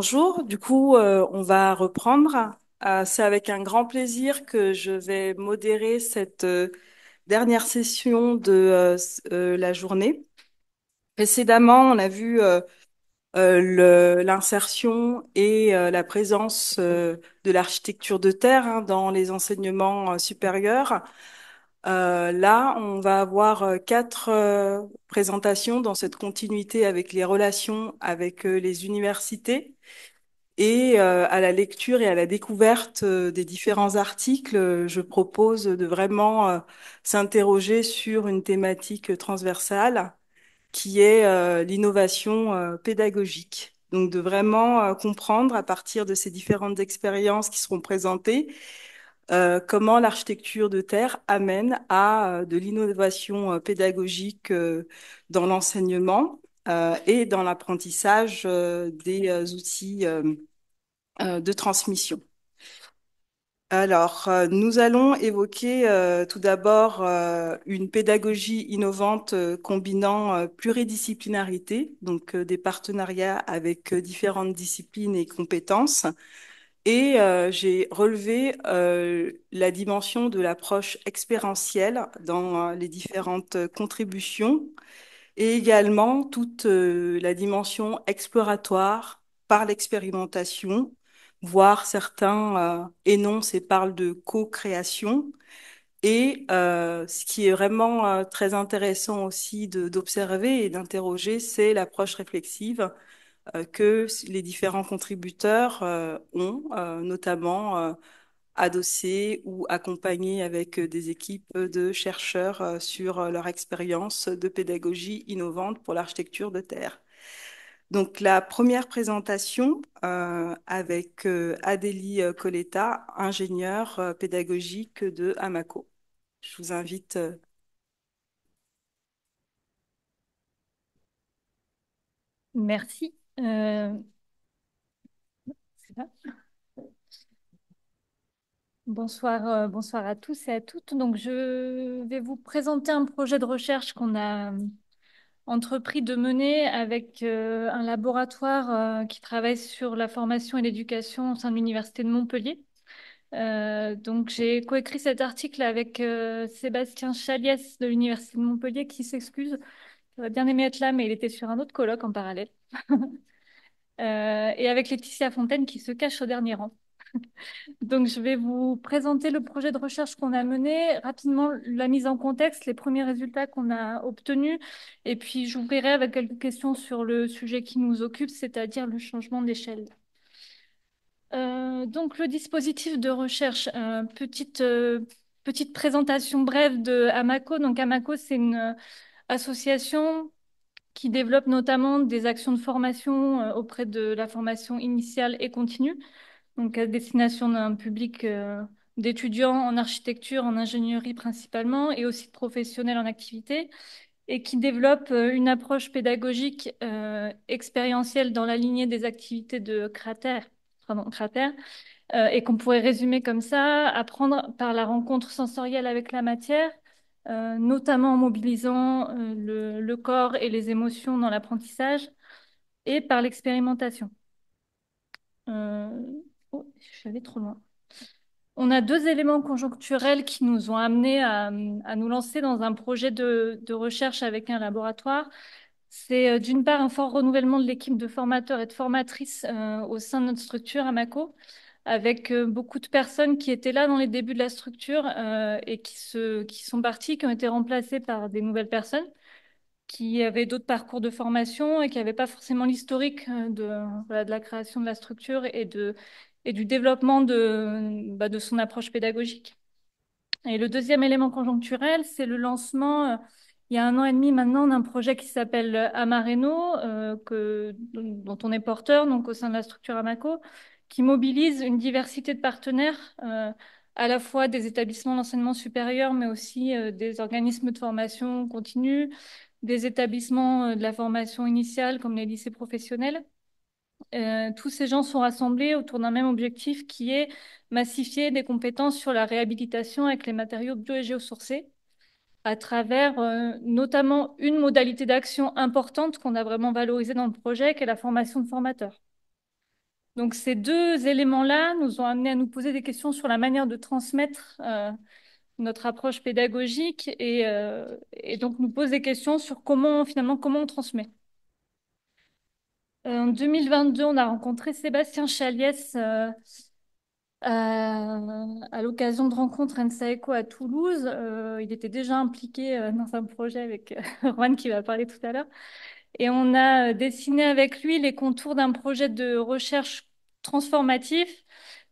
Bonjour, du coup, euh, on va reprendre. Ah, c'est avec un grand plaisir que je vais modérer cette euh, dernière session de euh, la journée. Précédemment, on a vu l'insertion et la présence de l'architecture de terre hein, dans les enseignements supérieurs. Euh, là, on va avoir euh, quatre euh, présentations dans cette continuité avec les relations avec les universités et à la lecture et à la découverte des différents articles, je propose de vraiment s'interroger sur une thématique transversale qui est l'innovation pédagogique. Donc de vraiment comprendre à partir de ces différentes expériences qui seront présentées euh, comment l'architecture de terre amène à euh, de l'innovation euh, pédagogique dans l'enseignement et dans l'apprentissage des outils de transmission. Alors, nous allons évoquer tout d'abord une pédagogie innovante combinant pluridisciplinarité, donc des partenariats avec différentes disciplines et compétences, et euh, j'ai relevé euh, la dimension de l'approche expérientielle dans euh, les différentes contributions et également toute la dimension exploratoire par l'expérimentation, voire certains énoncent et parlent de co-création. Et ce qui est vraiment très intéressant aussi d'observer et d'interroger, c'est l'approche réflexive euh, que les différents contributeurs euh, ont, euh, notamment adossé ou accompagné avec des équipes de chercheurs sur leur expérience de pédagogie innovante pour l'architecture de terre. Donc la première présentation avec Adélie Coletta, ingénieure pédagogique de Amaco. Je vous invite. Merci. Euh, bonsoir, euh, bonsoir à tous et à toutes. Donc, je vais vous présenter un projet de recherche qu'on a euh, entrepris de mener avec un laboratoire qui travaille sur la formation et l'éducation au sein de l'Université de Montpellier. donc, j'ai coécrit cet article avec Sébastien Chaliès de l'Université de Montpellier qui s'excuse J'aurais bien aimé être là, mais il était sur un autre colloque en parallèle. Euh, et avec Laetitia Fontaine qui se cache au dernier rang. Donc, je vais vous présenter le projet de recherche qu'on a mené, rapidement la mise en contexte, les premiers résultats qu'on a obtenus, et puis j'ouvrirai avec quelques questions sur le sujet qui nous occupe, c'est-à-dire le changement d'échelle. Euh, donc, le dispositif de recherche, euh, petite, petite présentation brève de Amaco. Donc, Amaco, c'est une association qui développe notamment des actions de formation euh, auprès de la formation initiale et continue, donc à destination d'un public euh, d'étudiants en architecture, en ingénierie principalement, et aussi de professionnels en activité, et qui développe euh, une approche pédagogique expérientielle dans la lignée des activités de Cratère, Cratère et qu'on pourrait résumer comme ça, apprendre par la rencontre sensorielle avec la matière, euh, notamment en mobilisant euh, le, corps et les émotions dans l'apprentissage et par l'expérimentation. Euh, oh, trop loin. On a deux éléments conjoncturels qui nous ont amenés à, nous lancer dans un projet de, recherche avec un laboratoire. C'est d'une part un fort renouvellement de l'équipe de formateurs et de formatrices au sein de notre structure à MACO, avec euh, beaucoup de personnes qui étaient là dans les débuts de la structure euh, et qui, se, qui sont parties, qui ont été remplacées par des nouvelles personnes qui avaient d'autres parcours de formation et qui n'avaient pas forcément l'historique euh, de, la création de la structure et, de, et du développement de, bah, de son approche pédagogique. Et le deuxième élément conjoncturel, c'est le lancement, il y a un an et demi maintenant, d'un projet qui s'appelle Amareno, que, dont on est porteur, donc au sein de la structure Amaco, qui mobilise une diversité de partenaires, euh, à la fois des établissements d'enseignement supérieur, mais aussi euh, des organismes de formation continue, des établissements euh, de la formation initiale comme les lycées professionnels. tous ces gens sont rassemblés autour d'un même objectif qui est massifier des compétences sur la réhabilitation avec les matériaux bio et géosourcés à travers notamment une modalité d'action importante qu'on a vraiment valorisée dans le projet, qui est la formation de formateurs. Donc ces deux éléments-là nous ont amenés à nous poser des questions sur la manière de transmettre euh, notre approche pédagogique et, euh, donc nous poser des questions sur comment finalement comment on transmet. En 2022, on a rencontré Sébastien Chaliès euh, à l'occasion de rencontres NSAECO à Toulouse. il était déjà impliqué dans un projet avec Juan qui va parler tout à l'heure et on a dessiné avec lui les contours d'un projet de recherche transformatif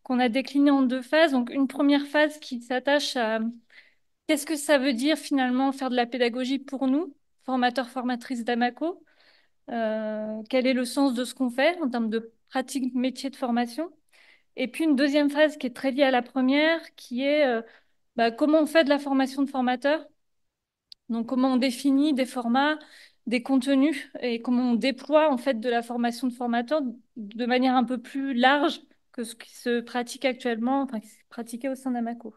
qu'on a décliné en deux phases. Donc une première phase qui s'attache à qu'est-ce que ça veut dire finalement faire de la pédagogie pour nous, formateurs, formatrices d'AMACO euh, Quel est le sens de ce qu'on fait en termes de pratique métier de formation Et puis une deuxième phase qui est très liée à la première, qui est euh, bah, comment on fait de la formation de formateurs donc, comment on définit des formats des contenus et comment on déploie en fait de la formation de formateurs de manière un peu plus large que ce qui se pratique actuellement, enfin qui se pratiqué au sein d'Amaco.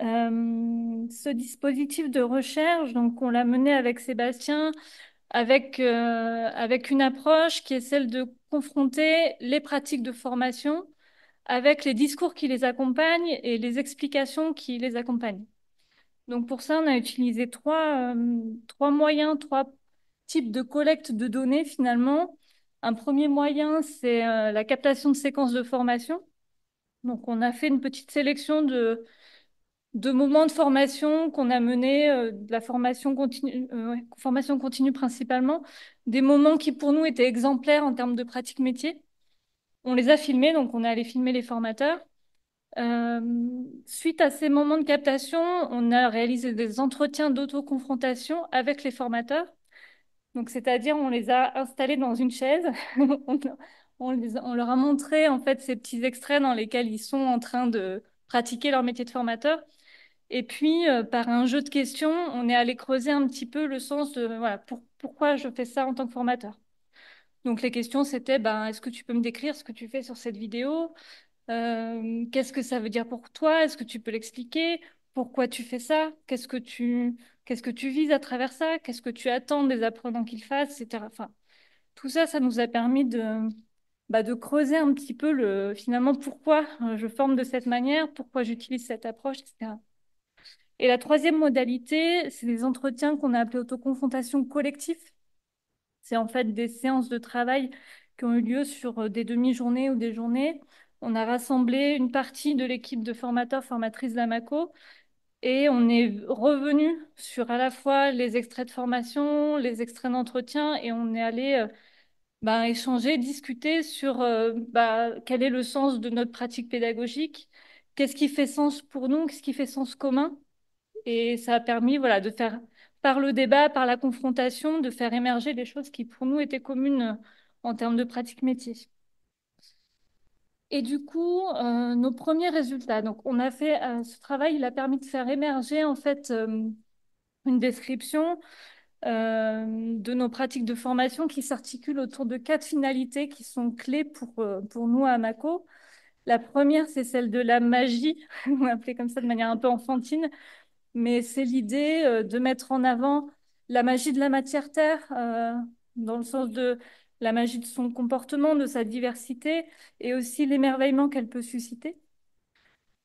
Euh, ce dispositif de recherche, donc on l'a mené avec Sébastien, avec, euh, avec une approche qui est celle de confronter les pratiques de formation avec les discours qui les accompagnent et les explications qui les accompagnent. Donc pour ça, on a utilisé euh, trois, moyens, trois types de collecte de données finalement. Un premier moyen, c'est euh, la captation de séquences de formation. Donc on a fait une petite sélection de, moments de formation qu'on a menés, euh, de la formation continue, formation continue principalement, des moments qui pour nous étaient exemplaires en termes de pratique métier. On les a filmés, donc on est allé filmer les formateurs. Euh, suite à ces moments de captation, on a réalisé des entretiens d'autoconfrontation avec les formateurs. Donc, c'est-à-dire, on les a installés dans une chaise. on, leur a montré, en fait, ces petits extraits dans lesquels ils sont en train de pratiquer leur métier de formateur. Et puis, euh, par un jeu de questions, on est allé creuser un petit peu le sens de, voilà, pourquoi je fais ça en tant que formateur. Donc les questions, c'était, ben, est-ce que tu peux me décrire ce que tu fais sur cette vidéo euh, qu'est-ce que ça veut dire pour toi Est-ce que tu peux l'expliquer Pourquoi tu fais ça Qu'est-ce que tu Qu'est-ce que tu vises à travers ça Qu'est-ce que tu attends des apprenants qu'ils fassent, etc. Enfin, tout ça, ça nous a permis de, bah, de creuser un petit peu le finalement pourquoi je forme de cette manière, pourquoi j'utilise cette approche, etc. Et la troisième modalité, c'est des entretiens qu'on a appelés autoconfrontation collectives. C'est en fait des séances de travail qui ont eu lieu sur euh, des demi-journées ou des journées on a rassemblé une partie de l'équipe de formateurs, formatrices d'Amaco et on est revenu sur à la fois les extraits de formation, les extraits d'entretien et on est allé euh, bah, échanger, discuter sur euh, bah, quel est le sens de notre pratique pédagogique, qu'est-ce qui fait sens pour nous, qu'est-ce qui fait sens commun. Et ça a permis voilà, de faire, par le débat, par la confrontation, de faire émerger des choses qui pour nous étaient communes euh, en termes de pratique métier. Et du coup, euh, nos premiers résultats. Donc, on a fait euh, ce travail, il a permis de faire émerger en fait euh, une description de nos pratiques de formation qui s'articulent autour de quatre finalités qui sont clés pour, pour nous à MACO. La première, c'est celle de la magie, on appelait comme ça de manière un peu enfantine, mais c'est l'idée de mettre en avant la magie de la matière terre, dans le sens de la magie de son comportement, de sa diversité et aussi l'émerveillement qu'elle peut susciter.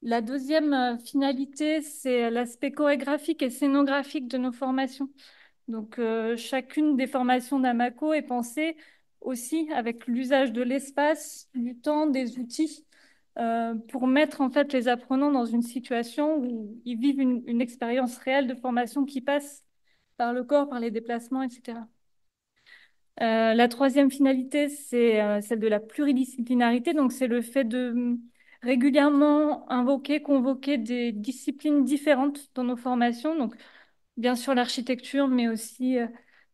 La deuxième euh, finalité, c'est l'aspect chorégraphique et scénographique de nos formations. Donc, euh, chacune des formations d'Amaco est pensée aussi avec l'usage de l'espace, du temps, des outils euh, pour mettre en fait les apprenants dans une situation où ils vivent une expérience réelle de formation qui passe par le corps, par les déplacements, etc. Euh, la troisième finalité, c'est euh, celle de la pluridisciplinarité. Donc, c'est le fait de hum, régulièrement invoquer, convoquer des disciplines différentes dans nos formations. Donc, bien sûr, l'architecture, mais aussi euh,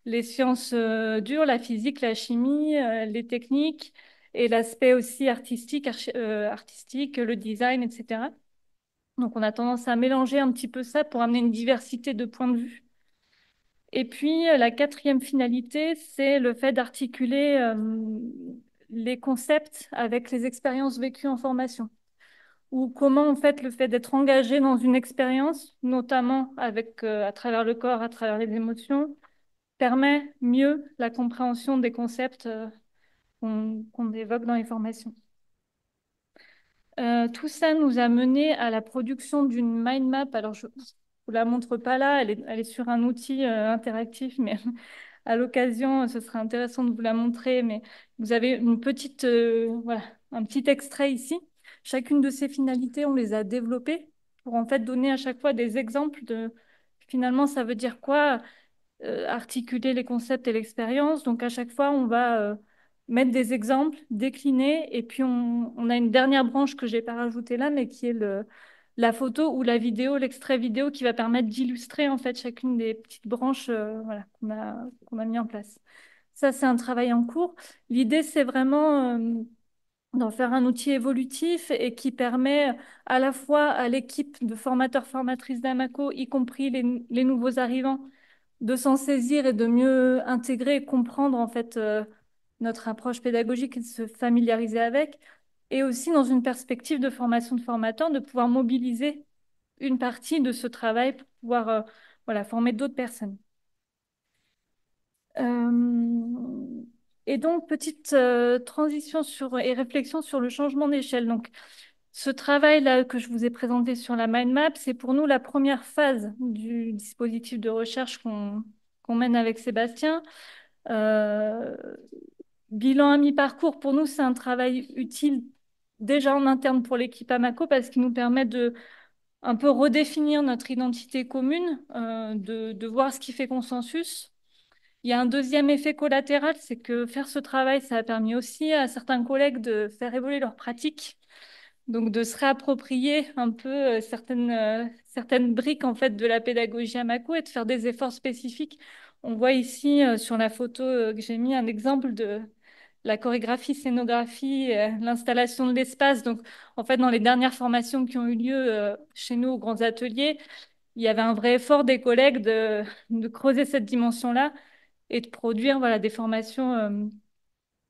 les sciences dures, la physique, la chimie, les techniques et l'aspect aussi artistique, artistique, le design, etc. Donc, on a tendance à mélanger un petit peu ça pour amener une diversité de points de vue et puis, euh, la quatrième finalité, c'est le fait d'articuler euh, les concepts avec les expériences vécues en formation. Ou comment, en fait, le fait d'être engagé dans une expérience, notamment avec, euh, à travers le corps, à travers les émotions, permet mieux la compréhension des concepts qu'on évoque dans les formations. tout ça nous a mené à la production d'une mind map. Alors, je vous la montre pas là, elle est, sur un outil euh, interactif, mais à l'occasion, ce serait intéressant de vous la montrer. Mais vous avez une petite, euh, voilà, un petit extrait ici. Chacune de ces finalités, on les a développées pour en fait donner à chaque fois des exemples de finalement ça veut dire quoi euh, articuler les concepts et l'expérience. Donc à chaque fois on va mettre des exemples, décliner et puis on, on, a une dernière branche que j'ai pas rajoutée là mais qui est le, la photo ou la vidéo, l'extrait vidéo qui va permettre d'illustrer en fait chacune des petites branches euh, qu'on a, qu'on mis en place. Ça, c'est un travail en cours. L'idée, c'est vraiment euh, d'en faire un outil évolutif et qui permet à la fois à l'équipe de formateurs, formatrices d'Amaco, y compris les, nouveaux arrivants, de s'en saisir et de mieux intégrer et comprendre en fait euh, notre approche pédagogique et de se familiariser avec, et aussi dans une perspective de formation de formateurs, de pouvoir mobiliser une partie de ce travail pour pouvoir euh, voilà, former d'autres personnes. Euh, et donc, petite euh, transition sur, et réflexion sur le changement d'échelle. Donc, ce travail-là que je vous ai présenté sur la mind map, c'est pour nous la première phase du dispositif de recherche qu'on mène avec Sébastien. bilan à mi-parcours, pour nous, c'est un travail utile déjà en interne pour l'équipe Amaco parce qu'il nous permet de un peu redéfinir notre identité commune, euh, de, voir ce qui fait consensus. Il y a un deuxième effet collatéral, c'est que faire ce travail, ça a permis aussi à certains collègues de faire évoluer leurs pratiques, donc de se réapproprier un peu euh, certaines, euh, certaines briques en fait de la pédagogie Amaco et de faire des efforts spécifiques. On voit ici sur la photo que j'ai mis un exemple de, la chorégraphie, scénographie, euh, l'installation de l'espace. Donc, en fait, dans les dernières formations qui ont eu lieu euh, chez nous aux grands ateliers, il y avait un vrai effort des collègues de, creuser cette dimension-là et de produire voilà, des formations euh,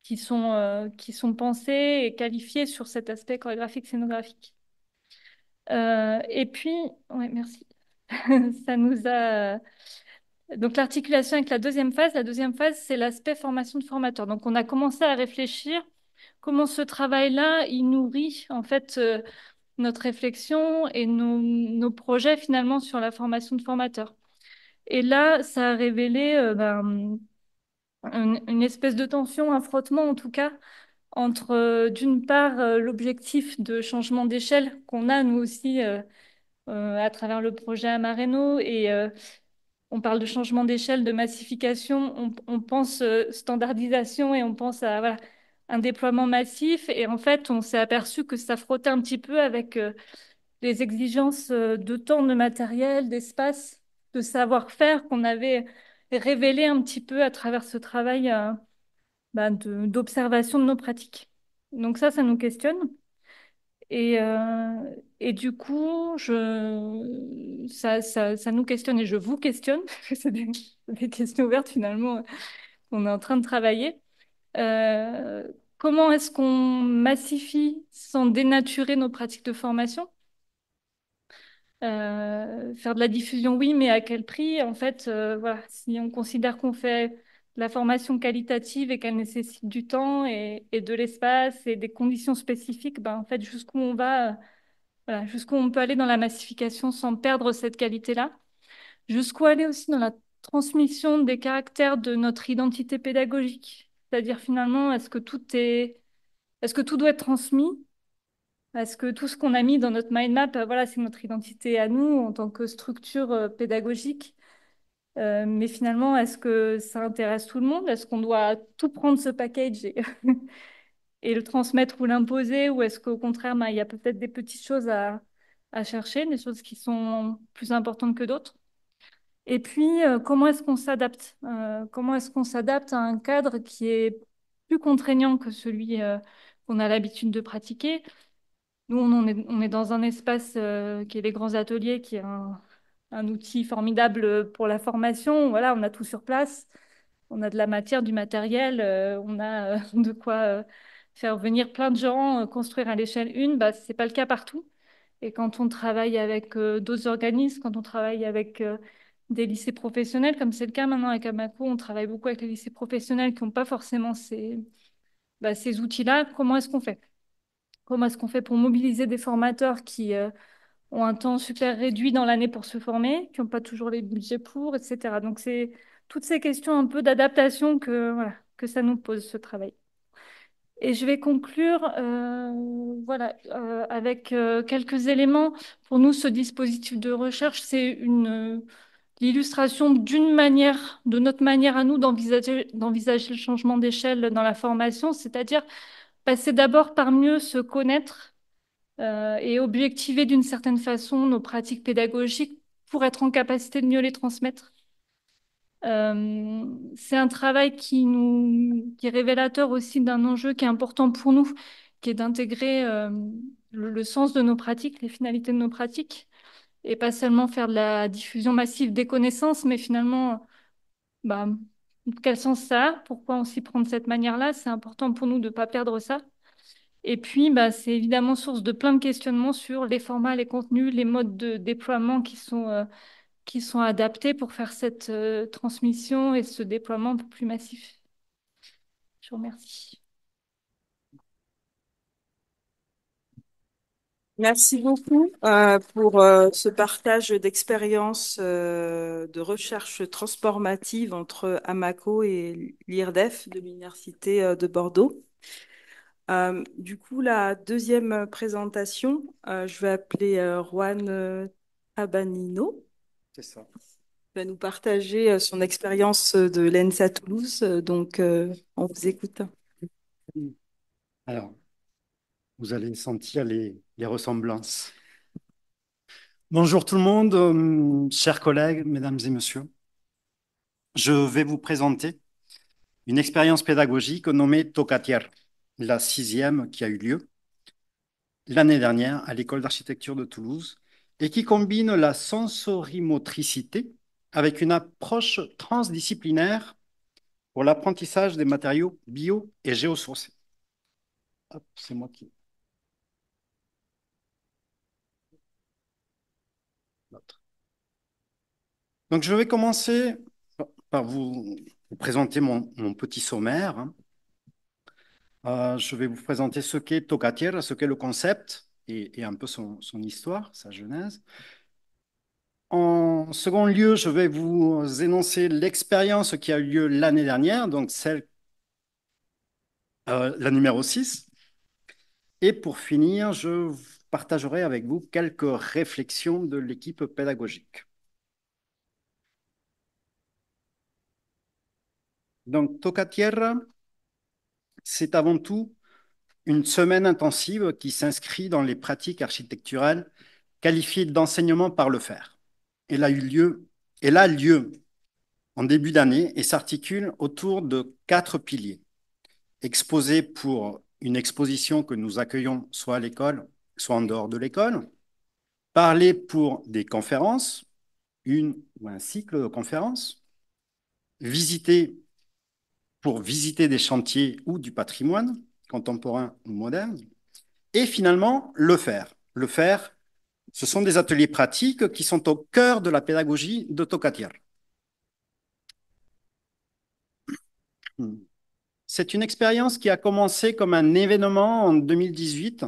qui, sont, qui sont pensées et qualifiées sur cet aspect chorégraphique scénographique. et puis, ouais, merci. ça nous a donc l'articulation avec la deuxième phase, la deuxième phase, c'est l'aspect formation de formateurs. Donc on a commencé à réfléchir comment ce travail-là, il nourrit en fait euh, notre réflexion et nos, projets finalement sur la formation de formateurs. Et là, ça a révélé euh, ben, une, espèce de tension, un frottement en tout cas, entre euh, d'une part l'objectif de changement d'échelle qu'on a nous aussi à travers le projet Amareno et on parle de changement d'échelle, de massification, on, pense euh, standardisation et on pense à un déploiement massif. Et en fait, on s'est aperçu que ça frottait un petit peu avec euh, les exigences euh, de temps, de matériel, d'espace, de savoir-faire qu'on avait révélé un petit peu à travers ce travail bah, d'observation de nos pratiques. Donc ça, ça nous questionne. Et, euh, et du coup, je, ça, ça, ça, nous questionne et je vous questionne, parce que c'est des, questions ouvertes finalement qu'on euh, est en train de travailler. Euh, comment est-ce qu'on massifie sans dénaturer nos pratiques de formation Faire de la diffusion, oui, mais à quel prix En fait, voilà, si on considère qu'on fait la formation qualitative et qu'elle nécessite du temps et, de l'espace et des conditions spécifiques, ben, en fait, jusqu'où on va, voilà, jusqu'où on peut aller dans la massification sans perdre cette qualité-là, jusqu'où aller aussi dans la transmission des caractères de notre identité pédagogique, c'est-à-dire finalement, est-ce que tout est, est-ce que tout doit être transmis Est-ce que tout ce qu'on a mis dans notre mind map, voilà, c'est notre identité à nous en tant que structure euh, pédagogique. Euh, mais finalement, est-ce que ça intéresse tout le monde Est-ce qu'on doit tout prendre ce package et, le transmettre ou l'imposer Ou est-ce qu'au contraire, ben, il y a peut-être des petites choses à, chercher, des choses qui sont plus importantes que d'autres Et puis, euh, comment est-ce qu'on s'adapte euh, Comment est-ce qu'on s'adapte à un cadre qui est plus contraignant que celui qu'on a l'habitude de pratiquer nous, on est, dans un espace qui est les grands ateliers, qui est un, un outil formidable pour la formation. Voilà, on a tout sur place. On a de la matière, du matériel, euh, on a euh, de quoi euh, faire venir plein de gens, construire à l'échelle une. Bah, ce n'est pas le cas partout. Et quand on travaille avec d'autres organismes, quand on travaille avec des lycées professionnels, comme c'est le cas maintenant avec Amaco, on travaille beaucoup avec les lycées professionnels qui n'ont pas forcément ces, bah, ces outils-là. Comment est-ce qu'on fait Comment est-ce qu'on fait pour mobiliser des formateurs qui ont un temps super réduit dans l'année pour se former, qui n'ont pas toujours les budgets pour, etc. Donc c'est toutes ces questions un peu d'adaptation que, voilà, que ça nous pose ce travail. Et je vais conclure euh, voilà, euh, avec euh, quelques éléments. Pour nous, ce dispositif de recherche, c'est une l'illustration d'une manière, de notre manière à nous d'envisager le changement d'échelle dans la formation, c'est-à-dire passer d'abord par mieux se connaître euh, et objectiver d'une certaine façon nos pratiques pédagogiques pour être en capacité de mieux les transmettre. Euh, c'est un travail qui, nous, qui est révélateur aussi d'un enjeu qui est important pour nous, qui est d'intégrer euh, le, sens de nos pratiques, les finalités de nos pratiques, et pas seulement faire de la diffusion massive des connaissances, mais finalement, bah, quel sens ça a Pourquoi on s'y prend de cette manière-là C'est important pour nous de ne pas perdre ça. Et puis, bah, c'est évidemment source de plein de questionnements sur les formats, les contenus, les modes de déploiement qui sont, euh, adaptés pour faire cette euh, transmission et ce déploiement plus massif. Je vous remercie. Merci beaucoup euh, pour ce partage d'expériences de recherche transformative entre AMACO et l'IRDEF de l'Université de Bordeaux. Euh, du coup, la deuxième présentation, euh, je vais appeler euh, Juan Abanino. C'est ça. Il va nous partager son expérience de l'ENSA Toulouse. Donc, on vous écoute. Alors, vous allez sentir les, les ressemblances. Bonjour tout le monde, chers collègues, mesdames et messieurs. Je vais vous présenter une expérience pédagogique nommée Tocatière la sixième qui a eu lieu l'année dernière à l'école d'architecture de Toulouse et qui combine la sensorimotricité avec une approche transdisciplinaire pour l'apprentissage des matériaux bio et géosourcés. c'est moi qui. Donc, je vais commencer par vous, présenter mon petit sommaire. Hein. Euh, je vais vous présenter ce qu'est Tocatière, ce qu'est le concept et, un peu son, histoire, sa genèse. En second lieu, je vais vous énoncer l'expérience qui a eu lieu l'année dernière, donc celle, euh, la numéro 6. Et pour finir, je partagerai avec vous quelques réflexions de l'équipe pédagogique. Donc, Tocatierra, c'est avant tout une semaine intensive qui s'inscrit dans les pratiques architecturales qualifiées d'enseignement par le faire. Elle a eu lieu, elle a lieu en début d'année et s'articule autour de quatre piliers. Exposer pour une exposition que nous accueillons soit à l'école, soit en dehors de l'école. Parler pour des conférences, une ou un cycle de conférences. Visiter pour visiter des chantiers ou du patrimoine contemporain ou moderne. Et finalement, le faire. Le faire, ce sont des ateliers pratiques qui sont au cœur de la pédagogie de C'est une expérience qui a commencé comme un événement en 2018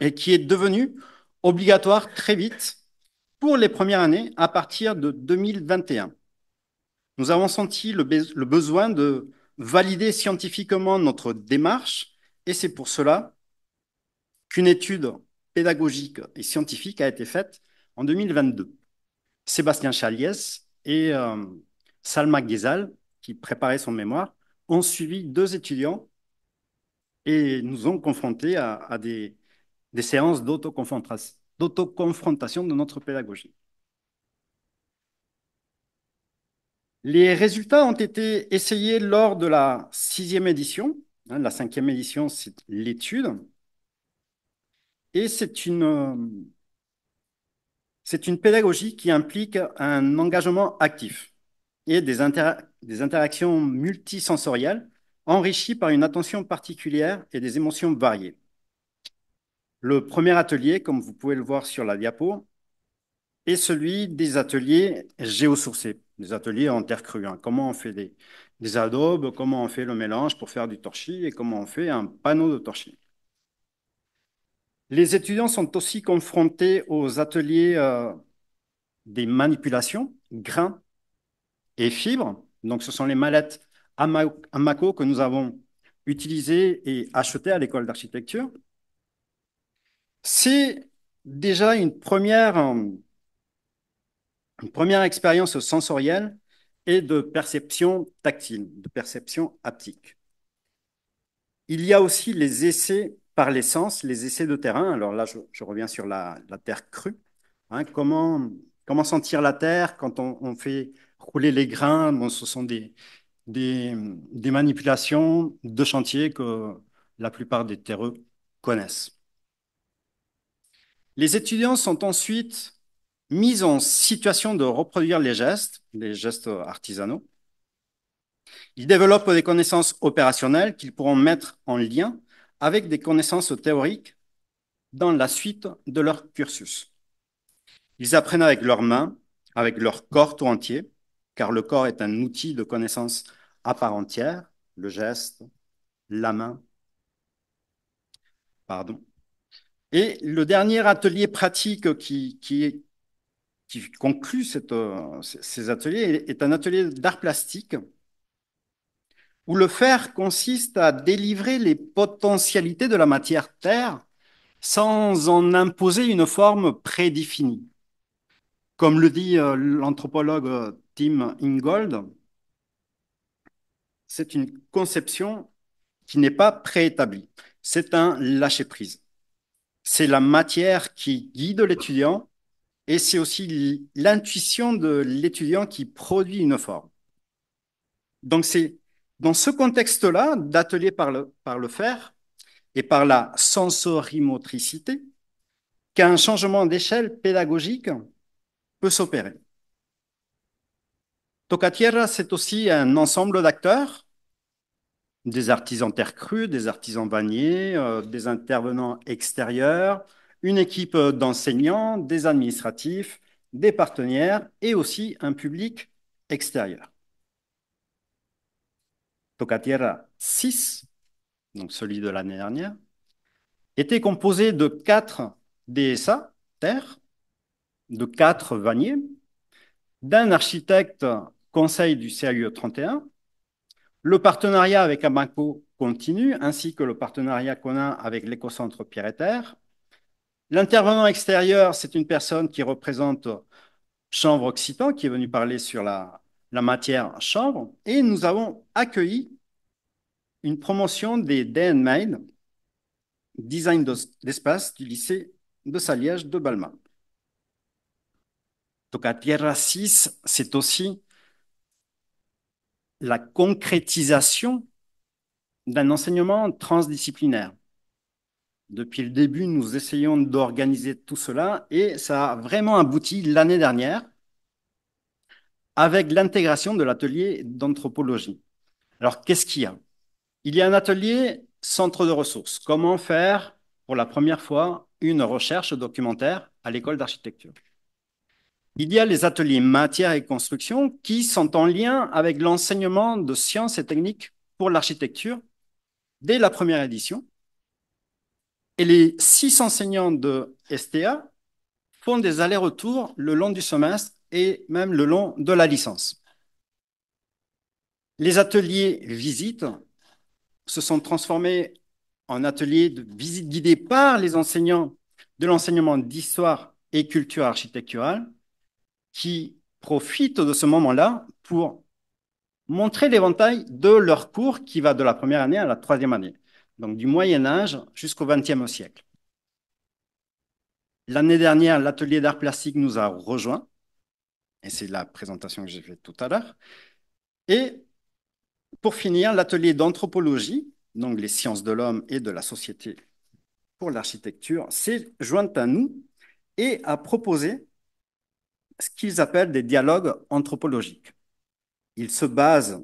et qui est devenue obligatoire très vite pour les premières années à partir de 2021 nous avons senti le, besoin de valider scientifiquement notre démarche et c'est pour cela qu'une étude pédagogique et scientifique a été faite en 2022. Sébastien Chaliès et euh, Salma Ghezal, qui préparait son mémoire, ont suivi deux étudiants et nous ont confrontés à, des, des séances d'autoconfrontation de notre pédagogie. Les résultats ont été essayés lors de la sixième édition. Hein, la cinquième édition, c'est l'étude. Et c'est une, euh, c'est une pédagogie qui implique un engagement actif et des, des interactions multisensorielles enrichies par une attention particulière et des émotions variées. Le premier atelier, comme vous pouvez le voir sur la diapo, et celui des ateliers géosourcés, des ateliers en terre crue. Hein. Comment on fait des, adobes, comment on fait le mélange pour faire du torchis et comment on fait un panneau de torchis. Les étudiants sont aussi confrontés aux ateliers euh, des manipulations, grains et fibres. Donc, ce sont les mallettes Amaco que nous avons utilisées et achetées à l'école d'architecture. C'est déjà une première euh, une première expérience sensorielle et de perception tactile, de perception haptique. Il y a aussi les essais par les sens, les essais de terrain. Alors là, je, reviens sur la, terre crue. Hein. comment, comment sentir la terre quand on, fait rouler les grains Ce sont des, des, des, manipulations de chantier que la plupart des terreux connaissent. Les étudiants sont ensuite mise en situation de reproduire les gestes, les gestes artisanaux. Ils développent des connaissances opérationnelles qu'ils pourront mettre en lien avec des connaissances théoriques dans la suite de leur cursus. Ils apprennent avec leurs mains, avec leur corps tout entier, car le corps est un outil de connaissance à part entière, le geste, la main. Pardon. Et le dernier atelier pratique qui, est qui conclut euh, ces ateliers est un atelier d'art plastique où le faire consiste à délivrer les potentialités de la matière terre sans en imposer une forme prédéfinie. Comme le dit euh, l'anthropologue euh, Tim Ingold, c'est une conception qui n'est pas préétablie. C'est un lâcher-prise. C'est la matière qui guide l'étudiant et c'est aussi l'intuition de l'étudiant qui produit une forme. Donc c'est dans ce contexte-là d'atelier par le, par faire et par la sensorimotricité qu'un changement d'échelle pédagogique peut s'opérer. Tocatierra, c'est aussi un ensemble d'acteurs, des artisans terre crue, des artisans vanniers, euh, des intervenants extérieurs, une équipe d'enseignants, des administratifs, des partenaires et aussi un public extérieur. Tocatierra 6, donc celui de l'année dernière, était composé de quatre DSA, terre, de quatre vaniers, d'un architecte conseil du CAUE 31, le partenariat avec Amaco continue, ainsi que le partenariat qu'on a avec l'écocentre Pierre et Terre, L'intervenant extérieur, c'est une personne qui représente Chambre Occitan, qui est venue parler sur la, matière chambre. Et nous avons accueilli une promotion des Day design d'espace du lycée de Saliège de Balma. Donc à 6, c'est aussi la concrétisation d'un enseignement transdisciplinaire. Depuis le début, nous essayons d'organiser tout cela et ça a vraiment abouti l'année dernière avec l'intégration de l'atelier d'anthropologie. Alors, qu'est-ce qu'il y a Il y a un atelier centre de ressources. Comment faire pour la première fois une recherche documentaire à l'école d'architecture il y a les ateliers matière et construction qui sont en lien avec l'enseignement de sciences et techniques pour l'architecture dès la première édition. Et les six enseignants de STA font des allers-retours le long du semestre et même le long de la licence. Les ateliers visites se sont transformés en ateliers de visite guidés par les enseignants de l'enseignement d'histoire et culture architecturale qui profitent de ce moment-là pour montrer l'éventail de leur cours qui va de la première année à la troisième année donc du Moyen Âge jusqu'au XXe siècle. L'année dernière, l'atelier d'art plastique nous a rejoints, et c'est la présentation que j'ai faite tout à l'heure. Et pour finir, l'atelier d'anthropologie, donc les sciences de l'homme et de la société pour l'architecture, s'est joint à nous et a proposé ce qu'ils appellent des dialogues anthropologiques. Ils se basent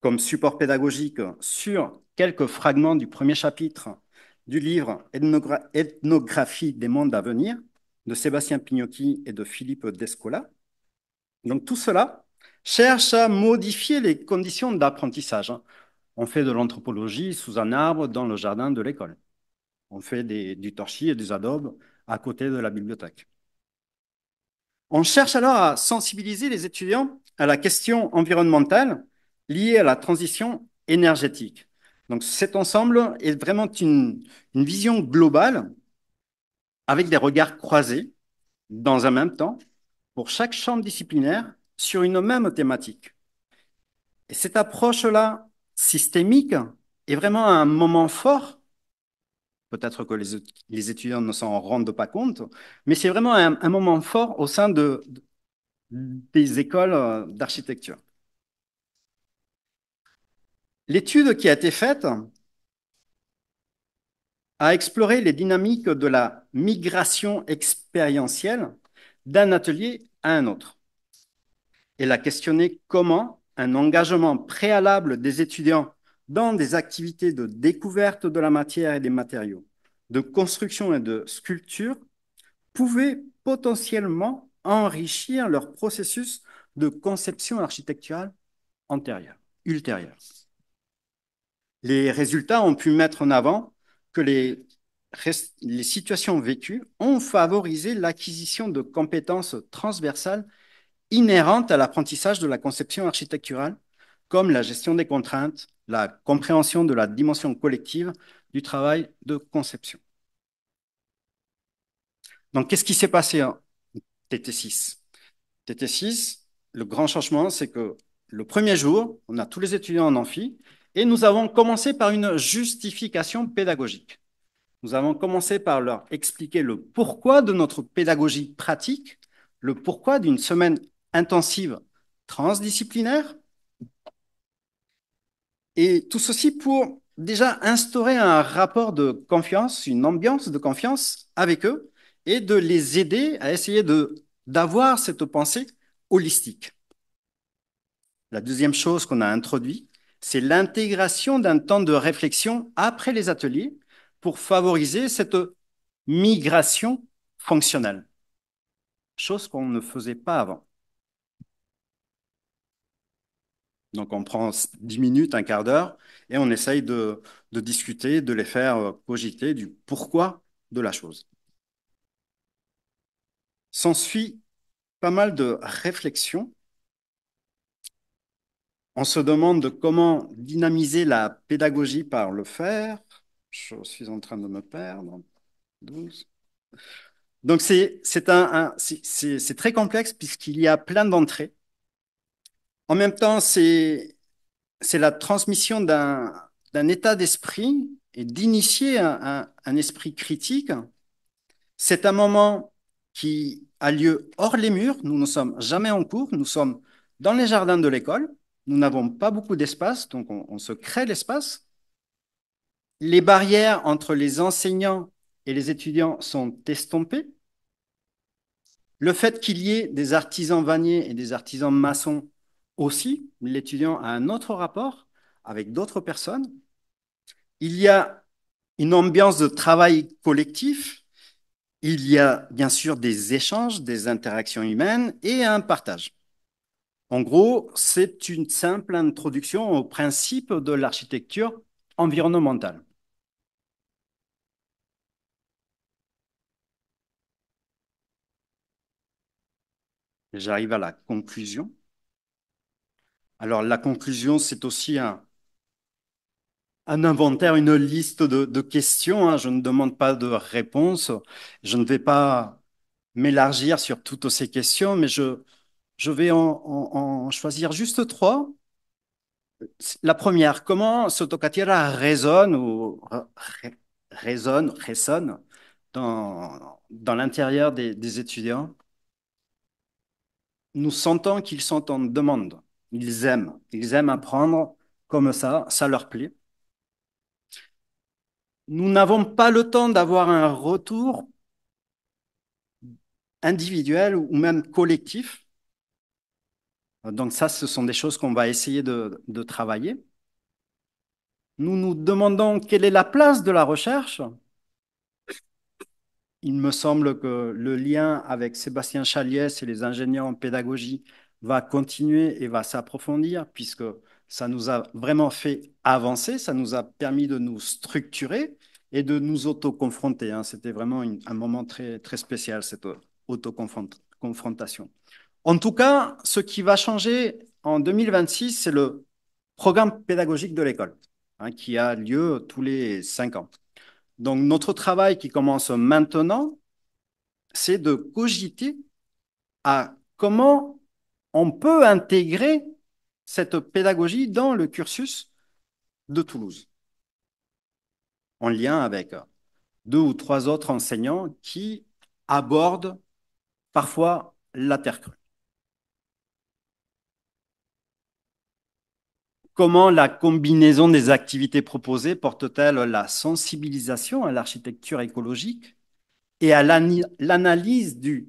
comme support pédagogique sur quelques fragments du premier chapitre du livre Ethnographie des mondes à venir de Sébastien Pignocchi et de Philippe Descola. Donc tout cela cherche à modifier les conditions d'apprentissage. Hein. On fait de l'anthropologie sous un arbre dans le jardin de l'école. On fait du torchis et des adobes à côté de la bibliothèque. On cherche alors à sensibiliser les étudiants à la question environnementale liée à la transition énergétique donc cet ensemble est vraiment une, vision globale avec des regards croisés dans un même temps pour chaque chambre disciplinaire sur une même thématique. Et cette approche-là systémique est vraiment un moment fort. Peut-être que les, étudiants ne s'en rendent pas compte, mais c'est vraiment un, moment fort au sein de des écoles euh, d'architecture. L'étude qui a été faite a exploré les dynamiques de la migration expérientielle d'un atelier à un autre. Elle a questionné comment un engagement préalable des étudiants dans des activités de découverte de la matière et des matériaux, de construction et de sculpture pouvait potentiellement enrichir leur processus de conception architecturale antérieure, ultérieure. Les résultats ont pu mettre en avant que les, les situations vécues ont favorisé l'acquisition de compétences transversales inhérentes à l'apprentissage de la conception architecturale, comme la gestion des contraintes, la compréhension de la dimension collective du travail de conception. Donc, qu'est-ce qui s'est passé en TT6 TT6, le grand changement, c'est que le premier jour, on a tous les étudiants en amphi et nous avons commencé par une justification pédagogique. Nous avons commencé par leur expliquer le pourquoi de notre pédagogie pratique, le pourquoi d'une semaine intensive transdisciplinaire. Et tout ceci pour déjà instaurer un rapport de confiance, une ambiance de confiance avec eux et de les aider à essayer d'avoir cette pensée holistique. La deuxième chose qu'on a introduite, c'est l'intégration d'un temps de réflexion après les ateliers pour favoriser cette migration fonctionnelle, chose qu'on ne faisait pas avant. Donc on prend 10 minutes, un quart d'heure, et on essaye de, de, discuter, de les faire euh, cogiter du pourquoi de la chose. S'ensuit pas mal de réflexions on se demande comment dynamiser la pédagogie par le faire. Je suis en train de me perdre. Donc c'est un, c'est très complexe puisqu'il y a plein d'entrées. En même temps, c'est la transmission d'un état d'esprit et d'initier un, un esprit critique. C'est un moment qui a lieu hors les murs. Nous ne sommes jamais en cours, nous sommes dans les jardins de l'école. Nous n'avons pas beaucoup d'espace, donc on, se crée l'espace. Les barrières entre les enseignants et les étudiants sont estompées. Le fait qu'il y ait des artisans vanniers et des artisans maçons aussi, l'étudiant a un autre rapport avec d'autres personnes. Il y a une ambiance de travail collectif. Il y a bien sûr des échanges, des interactions humaines et un partage. En gros, c'est une simple introduction au principe de l'architecture environnementale. J'arrive à la conclusion. Alors la conclusion, c'est aussi un, inventaire, une liste de, questions. Hein. Je ne demande pas de réponse. Je ne vais pas m'élargir sur toutes ces questions, mais je, je vais en, choisir juste trois. La première, comment Sotokatira résonne ou résonne, résonne dans, dans l'intérieur des, des, étudiants Nous sentons qu'ils sont en demande, ils aiment, ils aiment apprendre comme ça, ça leur plaît. Nous n'avons pas le temps d'avoir un retour individuel ou même collectif donc ça, ce sont des choses qu'on va essayer de, travailler. Nous nous demandons quelle est la place de la recherche. Il me semble que le lien avec Sébastien Chaliès et les ingénieurs en pédagogie va continuer et va s'approfondir puisque ça nous a vraiment fait avancer, ça nous a permis de nous structurer et de nous auto autoconfronter. Hein. C'était vraiment un moment très, très spécial, cette auto euh, autoconfrontation. En tout cas, ce qui va changer en 2026, c'est le programme pédagogique de l'école hein, qui a lieu tous les cinq ans. Donc, notre travail qui commence maintenant, c'est de cogiter à comment on peut intégrer cette pédagogie dans le cursus de Toulouse, en lien avec deux ou trois autres enseignants qui abordent parfois la terre crue. Comment la combinaison des activités proposées porte-t-elle la sensibilisation à l'architecture écologique et à l'analyse du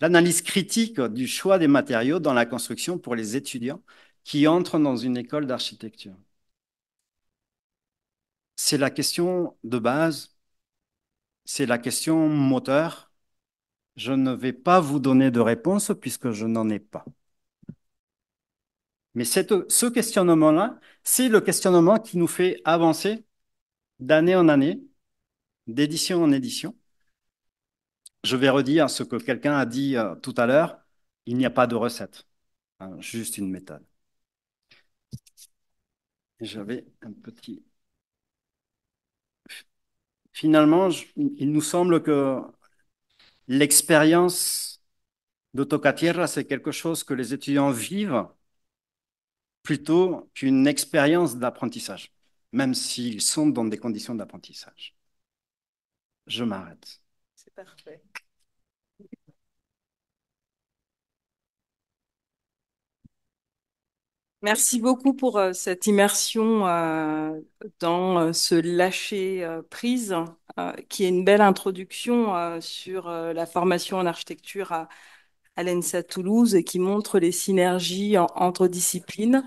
l'analyse critique du choix des matériaux dans la construction pour les étudiants qui entrent dans une école d'architecture C'est la question de base, c'est la question moteur. Je ne vais pas vous donner de réponse puisque je n'en ai pas. Mais ce questionnement-là, c'est le questionnement qui nous fait avancer d'année en année, d'édition en édition. Je vais redire ce que quelqu'un a dit euh, tout à l'heure, il n'y a pas de recette, hein, juste une méthode. J'avais un petit... Finalement, il nous semble que l'expérience de c'est quelque chose que les étudiants vivent plutôt qu'une expérience d'apprentissage, même s'ils sont dans des conditions d'apprentissage. Je m'arrête. C'est parfait. Merci beaucoup pour euh, cette immersion euh, dans euh, ce lâcher-prise, qui est une belle introduction sur la formation en architecture à, à l'ENSA Toulouse et euh, qui montre les synergies entre disciplines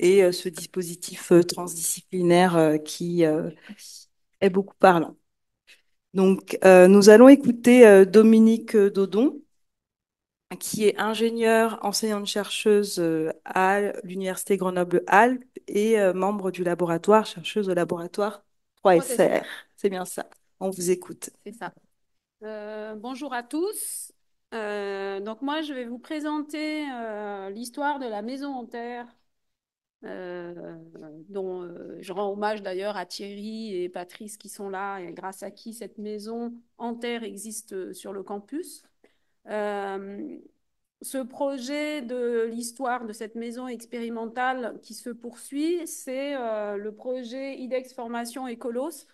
et euh, ce dispositif euh, transdisciplinaire qui est beaucoup parlant. Donc, nous allons écouter Dominique Dodon, qui est ingénieure, enseignante-chercheuse à l'Université Grenoble-Alpes et membre du laboratoire, chercheuse au laboratoire 3SR. C'est bien ça. On vous écoute. C'est ça. bonjour à tous. Euh, donc moi, je vais vous présenter euh, l'histoire de la maison en terre, euh, dont je rends hommage d'ailleurs à Thierry et Patrice qui sont là, et grâce à qui cette maison en terre existe sur le campus. ce projet de l'histoire de cette maison expérimentale qui se poursuit, c'est le projet IDEX Formation Écolos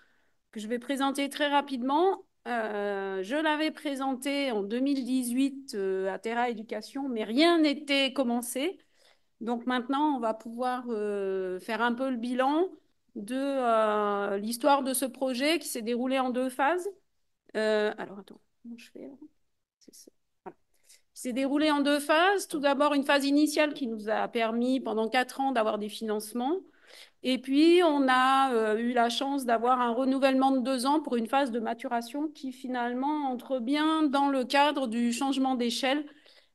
que je vais présenter très rapidement euh, je l'avais présenté en 2018 euh, à Terra Éducation, mais rien n'était commencé. Donc maintenant, on va pouvoir euh, faire un peu le bilan de l'histoire de ce projet qui s'est déroulé en deux phases. alors attends, je fais hein s'est déroulé en deux phases. Tout d'abord, une phase initiale qui nous a permis pendant quatre ans d'avoir des financements. Et puis, on a euh, eu la chance d'avoir un renouvellement de deux ans pour une phase de maturation qui finalement entre bien dans le cadre du changement d'échelle,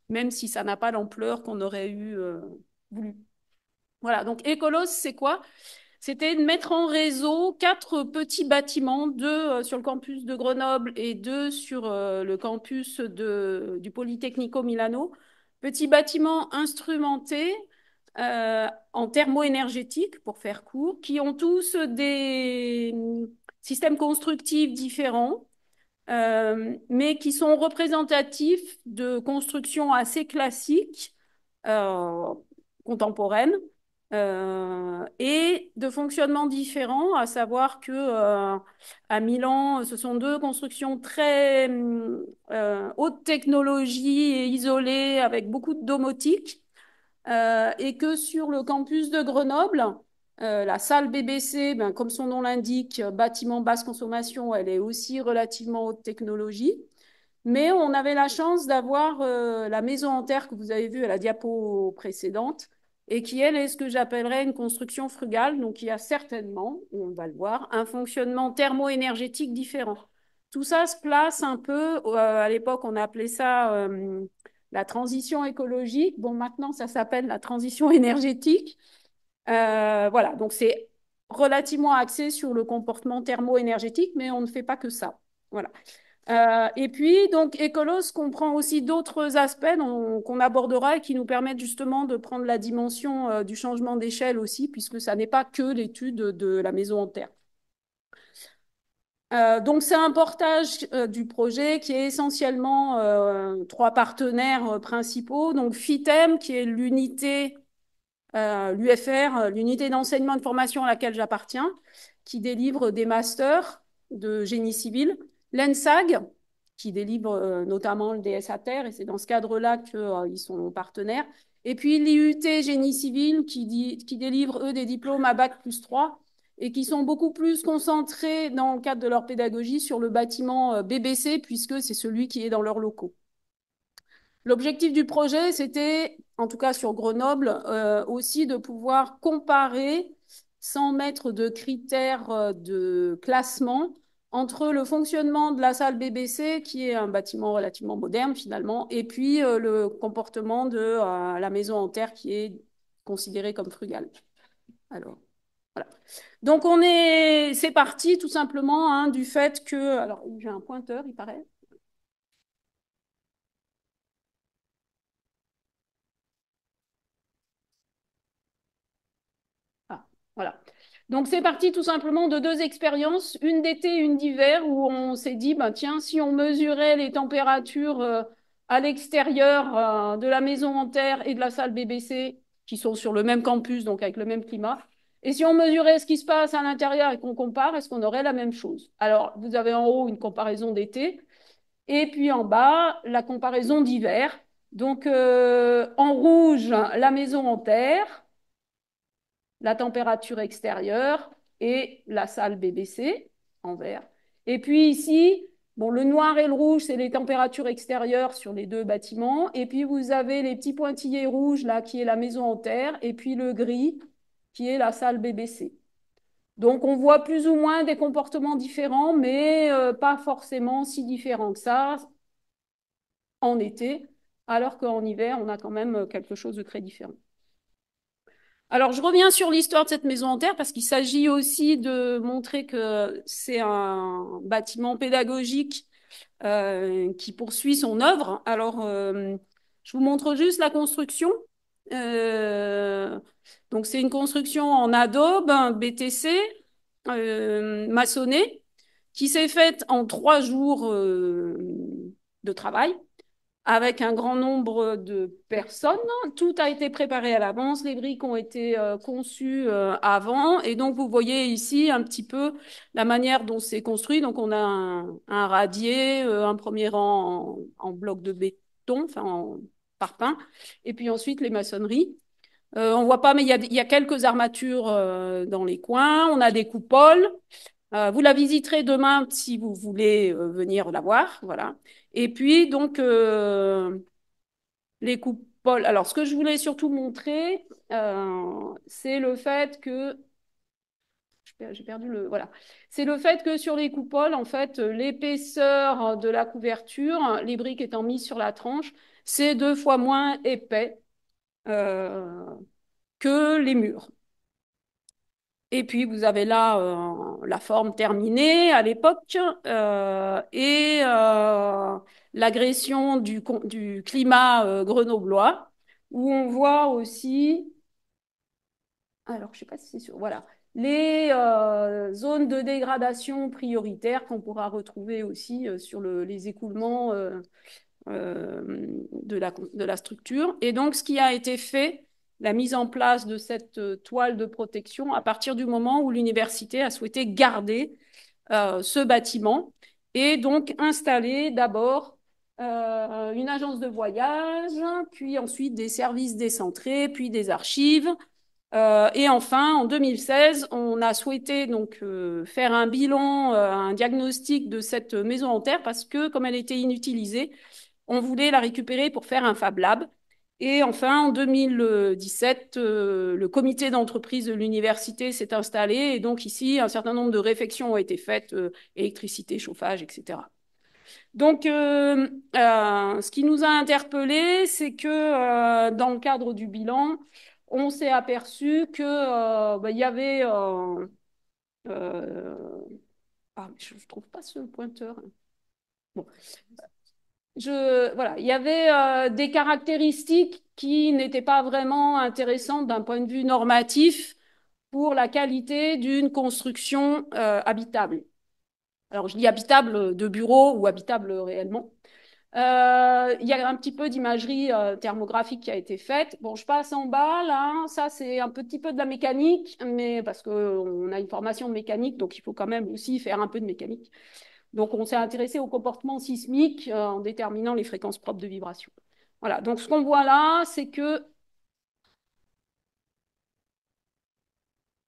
même si ça n'a pas l'ampleur qu'on aurait eu euh, voulu. Voilà, donc Ecolos, c'est quoi C'était de mettre en réseau quatre petits bâtiments, deux euh, sur le campus de Grenoble et deux sur le campus du Politecnico Milano. Petits bâtiments instrumentés euh, en thermoénergétique, pour faire court, qui ont tous des systèmes constructifs différents, euh, mais qui sont représentatifs de constructions assez classiques, euh, contemporaines, euh, et de fonctionnements différents, à savoir que euh, à Milan, ce sont deux constructions très euh, haute technologie et isolées avec beaucoup de domotique, euh, et que sur le campus de Grenoble, euh, la salle BBC, ben, comme son nom l'indique, bâtiment basse consommation, elle est aussi relativement haute technologie. Mais on avait la chance d'avoir euh, la maison en terre que vous avez vue à la diapo précédente, et qui, elle, est ce que j'appellerais une construction frugale. Donc, il y a certainement, on va le voir, un fonctionnement thermoénergétique différent. Tout ça se place un peu, à l'époque, on appelait ça la transition écologique. Bon, maintenant, ça s'appelle la transition énergétique. Euh, voilà, donc c'est relativement axé sur le comportement thermo-énergétique, mais on ne fait pas que ça. Voilà. Euh, et puis, donc, Écolos comprend aussi d'autres aspects qu'on abordera et qui nous permettent justement de prendre la dimension euh, du changement d'échelle aussi, puisque ça n'est pas que l'étude de la maison en terre. Euh, donc c'est un portage euh, du projet qui est essentiellement euh, trois partenaires principaux. Donc FITEM, qui est l'unité, l'UFR, l'unité d'enseignement de formation à laquelle j'appartiens, qui délivre des masters de génie civil. L'ENSAG, qui délivre notamment le DSA Terre, et c'est dans ce cadre-là qu'ils sont partenaires. Et puis l'IUT Génie Civil, qui, dit, qui délivre, eux, des diplômes à Bac plus 3 et qui sont beaucoup plus concentrés dans le cadre de leur pédagogie sur le bâtiment euh, BBC, puisque c'est celui qui est dans leurs locaux. L'objectif du projet, c'était, en tout cas sur Grenoble, euh, aussi de pouvoir comparer, sans mettre de critères euh, de classement, entre le fonctionnement de la salle BBC, qui est un bâtiment relativement moderne finalement, et puis le comportement de la maison en terre qui est considérée comme frugale. Alors, voilà. Donc on est, c'est parti tout simplement hein, du fait que, alors j'ai un pointeur, il paraît. Ah, voilà. Donc c'est parti tout simplement de deux expériences, une d'été et une d'hiver, où on s'est dit, ben, tiens, si on mesurait les températures euh, à l'extérieur euh, de la maison en terre et de la salle BBC, qui sont sur le même campus, donc avec le même climat, et si on mesurait ce qui se passe à l'intérieur et qu'on compare, est-ce qu'on aurait la même chose Alors, vous avez en haut une comparaison d'été, et puis en bas, la comparaison d'hiver. Donc, euh, en rouge, la maison en terre, la température extérieure et la salle BBC en vert. Et puis ici, bon, le noir et le rouge, c'est les températures extérieures sur les deux bâtiments. Et puis, vous avez les petits pointillés rouges, là, qui est la maison en terre, et puis le gris, qui est la salle BBC. Donc on voit plus ou moins des comportements différents, mais euh, pas forcément si différents que ça en été, alors qu'en hiver, on a quand même euh, quelque chose de très différent. Alors je reviens sur l'histoire de cette maison en terre parce qu'il s'agit aussi de montrer que c'est un bâtiment pédagogique euh, qui poursuit son œuvre. Alors je vous montre juste la construction. Euh, donc c'est une construction en adobe, BTC, euh, maçonnée, qui s'est faite en trois jours euh, de travail avec un grand nombre de personnes. Tout a été préparé à l'avance, les briques ont été conçues avant. Et donc, vous voyez ici un petit peu la manière dont c'est construit. Donc, on a un, radier, un premier rang en, en bloc de béton, enfin en par Et puis ensuite, les maçonneries. On euh, on voit pas, mais il y a, quelques armatures euh, dans les coins. On a des coupoles. Euh, vous la visiterez demain si vous voulez venir la voir. Voilà. Et puis, donc, les coupoles. Alors, ce que je voulais surtout montrer, c'est le fait que. J'ai perdu le. Voilà. C'est le fait que sur les coupoles, en fait, l'épaisseur de la couverture, les briques étant mises sur la tranche, c'est deux fois moins épais euh, que les murs. Et puis vous avez là euh, la forme terminée à l'époque euh, et l'agression du, climat grenoblois où on voit aussi, alors je sais pas si voilà, les zones de dégradation prioritaires qu'on pourra retrouver aussi sur les écoulements euh, de, la, de la structure. Et donc, ce qui a été fait, la mise en place de cette euh, toile de protection à partir du moment où l'université a souhaité garder euh, ce bâtiment et donc installer d'abord une agence de voyage, puis ensuite des services décentrés, puis des archives. et enfin, en 2016, on a souhaité donc faire un bilan, un diagnostic de cette maison en terre parce que comme elle était inutilisée, on voulait la récupérer pour faire un Fab Lab. Et enfin, en 2017, euh, le comité d'entreprise de l'université s'est installé. Et donc ici, un certain nombre de réfections ont été faites, euh, électricité, chauffage, etc. Donc, euh, ce qui nous a interpellés, c'est que dans le cadre du bilan, on s'est aperçu qu'il bah, y avait... Ah, je ne trouve pas ce pointeur. Bon voilà, il y avait euh, des caractéristiques qui n'étaient pas vraiment intéressantes d'un point de vue normatif pour la qualité d'une construction euh, habitable. Alors, je dis habitable de bureau ou habitable réellement. Euh, il y a un petit peu d'imagerie thermographique qui a été faite. Bon, je passe en bas là. Ça, c'est un petit peu de la mécanique, mais parce qu'on a une formation mécanique, donc il faut quand même aussi faire un peu de mécanique. Donc, on s'est intéressé au comportement sismique euh, en déterminant les fréquences propres de vibration. Voilà, donc ce qu'on voit là, c'est que...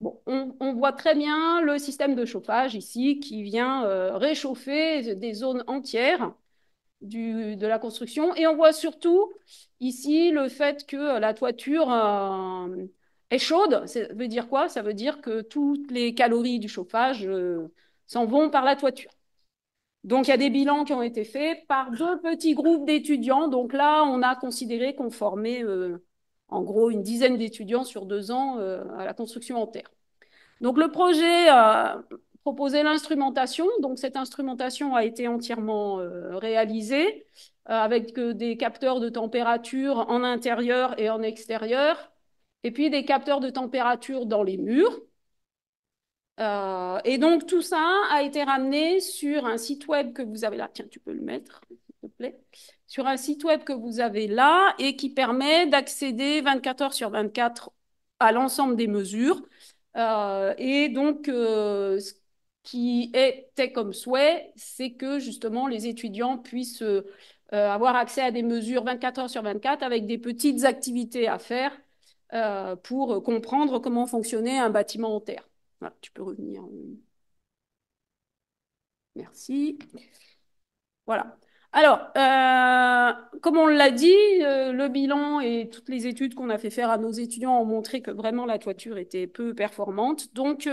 Bon, on, voit très bien le système de chauffage ici qui vient euh, réchauffer des zones entières de la construction. Et on voit surtout ici le fait que la toiture euh, est chaude. Ça veut dire quoi Ça veut dire que toutes les calories du chauffage s'en vont par la toiture. Donc, il y a des bilans qui ont été faits par deux petits groupes d'étudiants. Donc là, on a considéré qu'on formait euh, en gros une dizaine d'étudiants sur deux ans euh, à la construction en terre. Donc, le projet a euh, proposé l'instrumentation. Donc, cette instrumentation a été entièrement réalisée avec des capteurs de température en intérieur et en extérieur, et puis des capteurs de température dans les murs euh, et donc tout ça a été ramené sur un site web que vous avez là. Tiens, tu peux le mettre, s'il te plaît. Sur un site web que vous avez là et qui permet d'accéder 24 heures sur 24 à l'ensemble des mesures. Euh, et donc, euh, ce qui était comme souhait, c'est que justement les étudiants puissent avoir accès à des mesures 24 heures sur 24 avec des petites activités à faire pour comprendre comment fonctionnait un bâtiment en terre tu peux revenir. Euh. Merci. Voilà. Alors, euh, comme on l'a dit, euh, le bilan et toutes les études qu'on a fait faire à nos étudiants ont montré que vraiment la toiture était peu performante. Donc,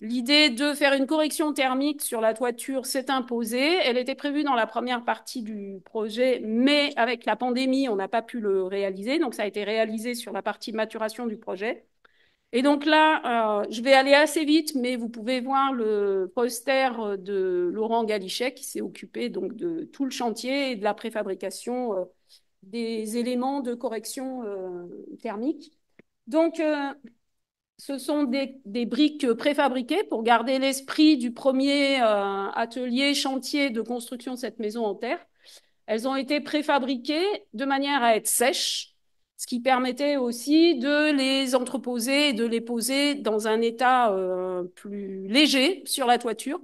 l'idée de faire une correction thermique sur la toiture s'est imposée. Elle était prévue dans la première partie du projet, mais avec la pandémie, on n'a pas pu le réaliser. Donc, ça a été réalisé sur la partie maturation du projet. Et donc là, euh, je vais aller assez vite, mais vous pouvez voir le poster euh, de Laurent Galichet qui s'est occupé donc de tout le chantier et de la préfabrication euh, des éléments de correction thermique. Donc, ce sont des, des, briques préfabriquées pour garder l'esprit du premier atelier chantier de construction de cette maison en terre. Elles ont été préfabriquées de manière à être sèches ce qui permettait aussi de les entreposer et de les poser dans un état euh, plus léger sur la toiture.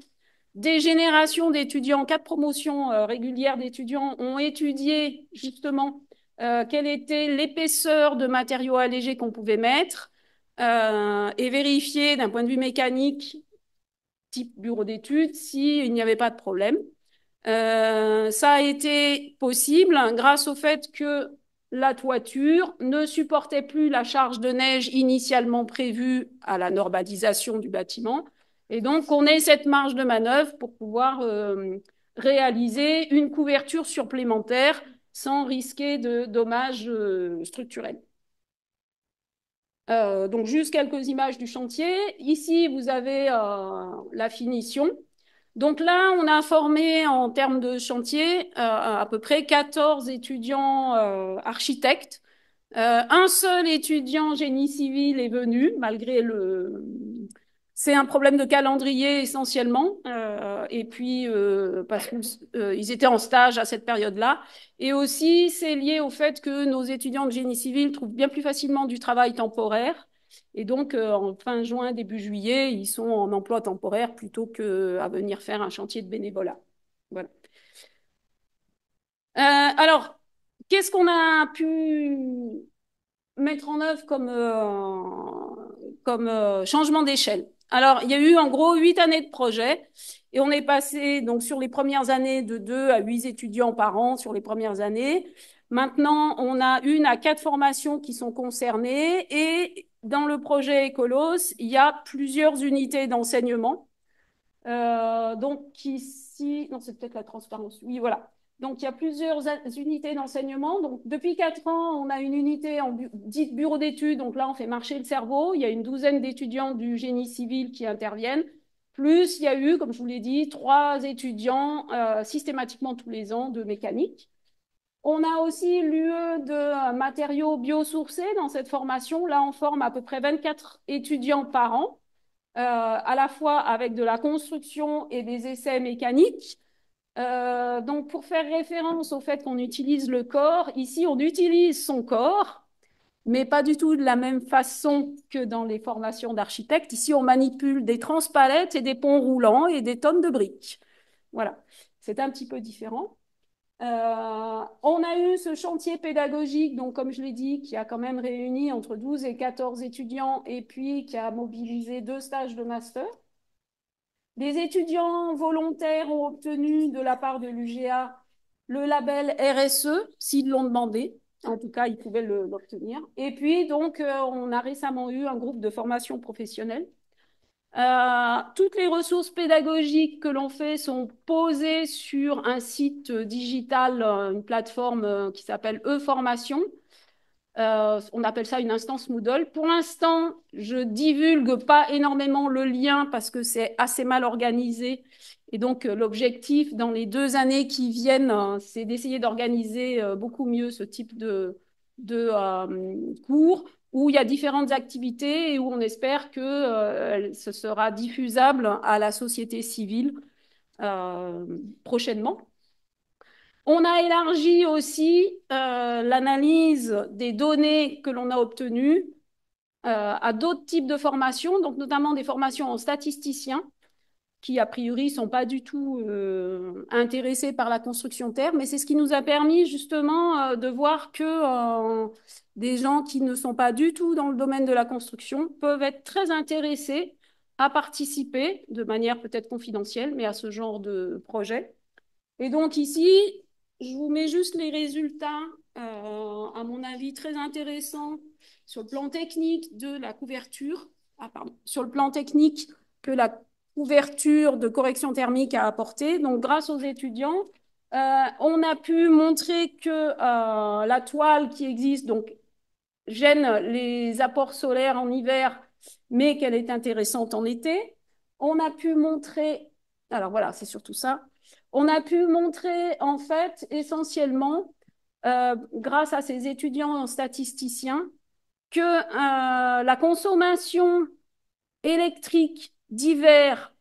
Des générations d'étudiants, quatre promotions euh, régulières d'étudiants ont étudié justement euh, quelle était l'épaisseur de matériaux allégés qu'on pouvait mettre et vérifier d'un point de vue mécanique, type bureau d'études, s'il n'y avait pas de problème. ça a été possible grâce au fait que la toiture ne supportait plus la charge de neige initialement prévue à la normalisation du bâtiment. Et donc, on ait cette marge de manœuvre pour pouvoir euh, réaliser une couverture supplémentaire sans risquer de dommages euh, structurels. Euh, donc, juste quelques images du chantier. Ici, vous avez la finition donc là, on a formé en termes de chantier euh, à peu près 14 étudiants euh, architectes. Euh, un seul étudiant génie civil est venu, malgré le, c'est un problème de calendrier essentiellement, et puis parce qu'ils étaient en stage à cette période-là, et aussi c'est lié au fait que nos étudiants de génie civil trouvent bien plus facilement du travail temporaire et donc, euh, en fin juin, début juillet, ils sont en emploi temporaire plutôt qu'à euh, venir faire un chantier de bénévolat. Voilà. Euh, alors, qu'est-ce qu'on a pu mettre en œuvre comme, comme changement d'échelle alors, il y a eu en gros huit années de projet et on est passé donc sur les premières années de deux à huit étudiants par an sur les premières années. Maintenant, on a une à quatre formations qui sont concernées et dans le projet Ecolos, il y a plusieurs unités d'enseignement. Euh, donc ici, non, c'est peut-être la transparence. Oui, voilà. Donc il y a plusieurs unités d'enseignement. Donc depuis quatre ans, on a une unité en dit bureau d'études. Donc là, on fait marcher le cerveau. Il y a une douzaine d'étudiants du génie civil qui interviennent. Plus il y a eu, comme je vous l'ai dit, trois étudiants euh, systématiquement tous les ans de mécanique. On a aussi lieu e de matériaux biosourcés dans cette formation. Là, on forme à peu près 24 étudiants par an, euh, à la fois avec de la construction et des essais mécaniques. Euh, donc, pour faire référence au fait qu'on utilise le corps, ici, on utilise son corps, mais pas du tout de la même façon que dans les formations d'architectes. Ici, on manipule des transpalettes et des ponts roulants et des tonnes de briques. Voilà, c'est un petit peu différent. Euh, on a eu ce chantier pédagogique, donc comme je l'ai dit, qui a quand même réuni entre 12 et 14 étudiants et puis qui a mobilisé deux stages de master. Des étudiants volontaires ont obtenu de la part de l'UGA le label RSE, s'ils l'ont demandé. En tout cas, ils pouvaient l'obtenir. Et puis, donc, euh, on a récemment eu un groupe de formation professionnelle euh, toutes les ressources pédagogiques que l'on fait sont posées sur un site digital, euh, une plateforme euh, qui s'appelle e-formation. on appelle ça une instance Moodle. Pour l'instant, je divulgue pas énormément le lien parce que c'est assez mal organisé. Et donc, l'objectif dans les deux années qui viennent, c'est d'essayer d'organiser beaucoup mieux ce type de, cours où il y a différentes activités et où on espère que euh, ce sera diffusable à la société civile euh, prochainement. On a élargi aussi euh, l'analyse des données que l'on a obtenues à d'autres types de formations, donc notamment des formations en statisticien, qui a priori sont pas du tout euh, intéressés par la construction terre, mais c'est ce qui nous a permis justement euh, de voir que euh, des gens qui ne sont pas du tout dans le domaine de la construction peuvent être très intéressés à participer de manière peut-être confidentielle, mais à ce genre de projet. Et donc ici, je vous mets juste les résultats, à mon avis très intéressants sur le plan technique de la couverture, ah, pardon, sur le plan technique que la couverture de correction thermique à apporter. Donc, grâce aux étudiants, euh, on a pu montrer que euh, la toile qui existe donc, gêne les apports solaires en hiver, mais qu'elle est intéressante en été. On a pu montrer, alors voilà, c'est surtout ça, on a pu montrer en fait essentiellement, euh, grâce à ces étudiants statisticiens, que la consommation électrique d'hiver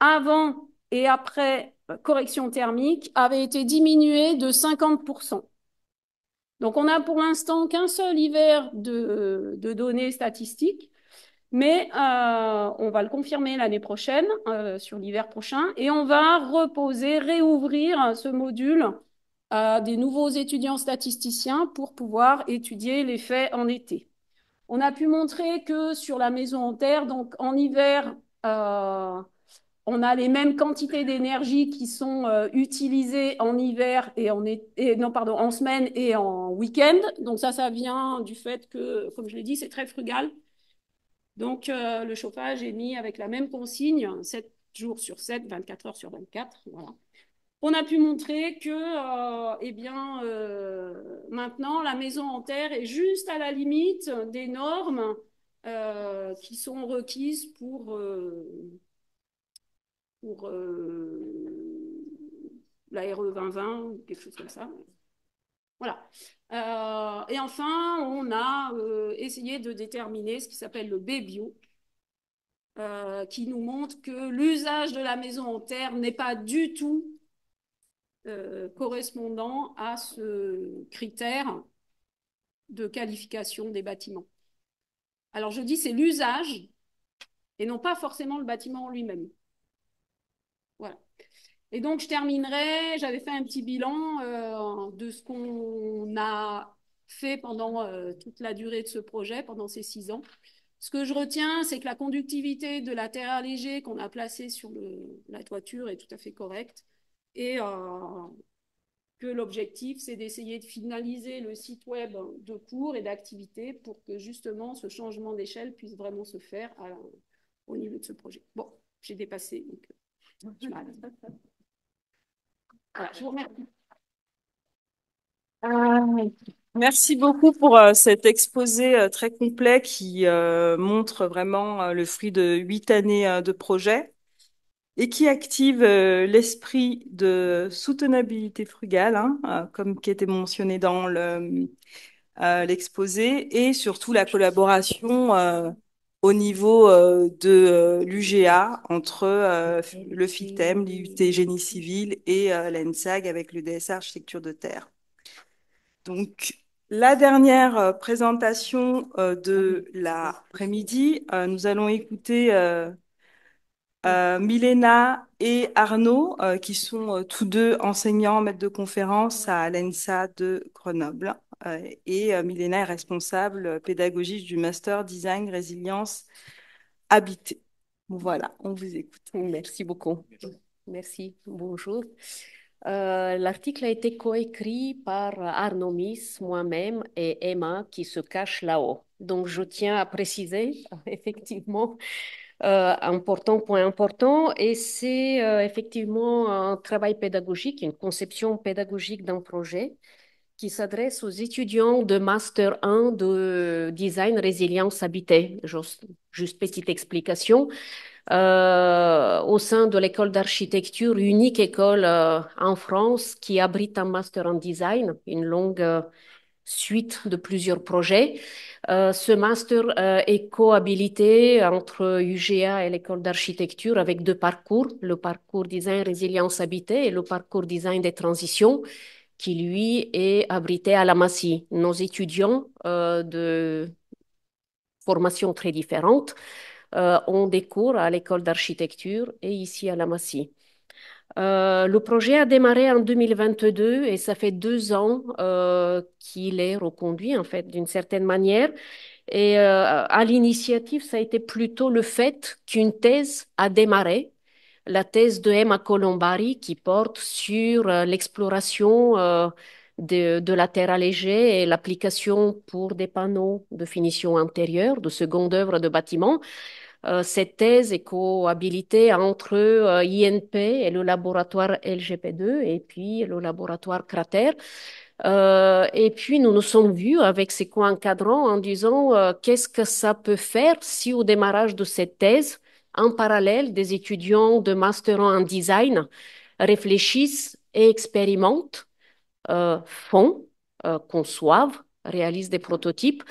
avant et après correction thermique avait été diminué de 50%. Donc on n'a pour l'instant qu'un seul hiver de, données statistiques, mais euh, on va le confirmer l'année prochaine, euh, sur l'hiver prochain, et on va reposer, réouvrir ce module à euh, des nouveaux étudiants statisticiens pour pouvoir étudier les faits en été. On a pu montrer que sur la maison en terre, donc en hiver, euh, on a les mêmes quantités d'énergie qui sont euh, utilisées en hiver et en, et, non, pardon, en semaine et en week-end. Donc ça, ça vient du fait que, comme je l'ai dit, c'est très frugal. Donc euh, le chauffage est mis avec la même consigne, 7 jours sur 7, 24 heures sur 24. Voilà on a pu montrer que, euh, eh bien, euh, maintenant, la maison en terre est juste à la limite des normes euh, qui sont requises pour, pour 2020 e ou quelque chose comme ça. Voilà. et enfin, on a essayé de déterminer ce qui s'appelle le b qui nous montre que l'usage de la maison en terre n'est pas du tout euh, correspondant à ce critère de qualification des bâtiments. Alors je dis c'est l'usage et non pas forcément le bâtiment en lui-même. Voilà. Et donc je terminerai, j'avais fait un petit bilan euh, de ce qu'on a fait pendant euh, toute la durée de ce projet, pendant ces six ans. Ce que je retiens, c'est que la conductivité de la terre allégée qu'on a placée sur la toiture est tout à fait correcte et euh, que l'objectif, c'est d'essayer de finaliser le site web de cours et d'activités pour que justement ce changement d'échelle puisse vraiment se faire au niveau de ce projet. Bon, j'ai dépassé, donc euh, je m'arrête. vous remercie. Ah, merci beaucoup pour euh, cet exposé très complet qui montre vraiment le fruit de huit années de projet et qui active euh, l'esprit de soutenabilité frugale, hein, euh, comme qui était mentionné dans le, euh, l'exposé, et surtout la collaboration au niveau de l'UGA entre le FITEM, l'IUT Génie Civil et l'ENSAG avec le DSA Architecture de Terre. Donc, la dernière présentation de l'après-midi, nous allons écouter euh, Milena et Arnaud, euh, qui sont euh, tous deux enseignants, maîtres de conférences à l'ENSA de Grenoble. et Milena est responsable pédagogique du Master Design Résilience Habité. Voilà, on vous écoute. Merci beaucoup. Merci, bonjour. L'article a été coécrit par Arnaud Miss, moi-même et Emma qui se cache là-haut. Donc, je tiens à préciser, effectivement, euh, important, point important, et c'est euh, effectivement un travail pédagogique, une conception pédagogique d'un projet qui s'adresse aux étudiants de Master 1 de Design Résilience Habitée. Juste, petite explication. Euh, au sein de l'école d'architecture, unique école en France qui abrite un Master en Design, une longue suite de plusieurs projets. Euh, ce master euh, est cohabilité entre UGA et l'école d'architecture avec deux parcours, le parcours design résilience habitée et le parcours design des transitions qui, lui, est abrité à la Massie. Nos étudiants euh, de formations très différentes ont des cours à l'école d'architecture et ici à la Massie. Euh, le projet a démarré en 2022 et ça fait deux ans euh, qu'il est reconduit en fait d'une certaine manière. Et euh, à l'initiative, ça a été plutôt le fait qu'une thèse a démarré, la thèse de Emma Colombari qui porte sur l'exploration de, de, la terre allégée et l'application pour des panneaux de finition intérieure, de seconde œuvre de bâtiment. Euh, cette thèse est co-habilitée entre euh, INP et le laboratoire LGP2 et puis le laboratoire Cratère. Euh, et puis nous nous sommes vus avec ces co-encadrants en disant qu'est-ce que ça peut faire si au démarrage de cette thèse, en parallèle, des étudiants de master en design réfléchissent et expérimentent, font, conçoivent, réalisent des prototypes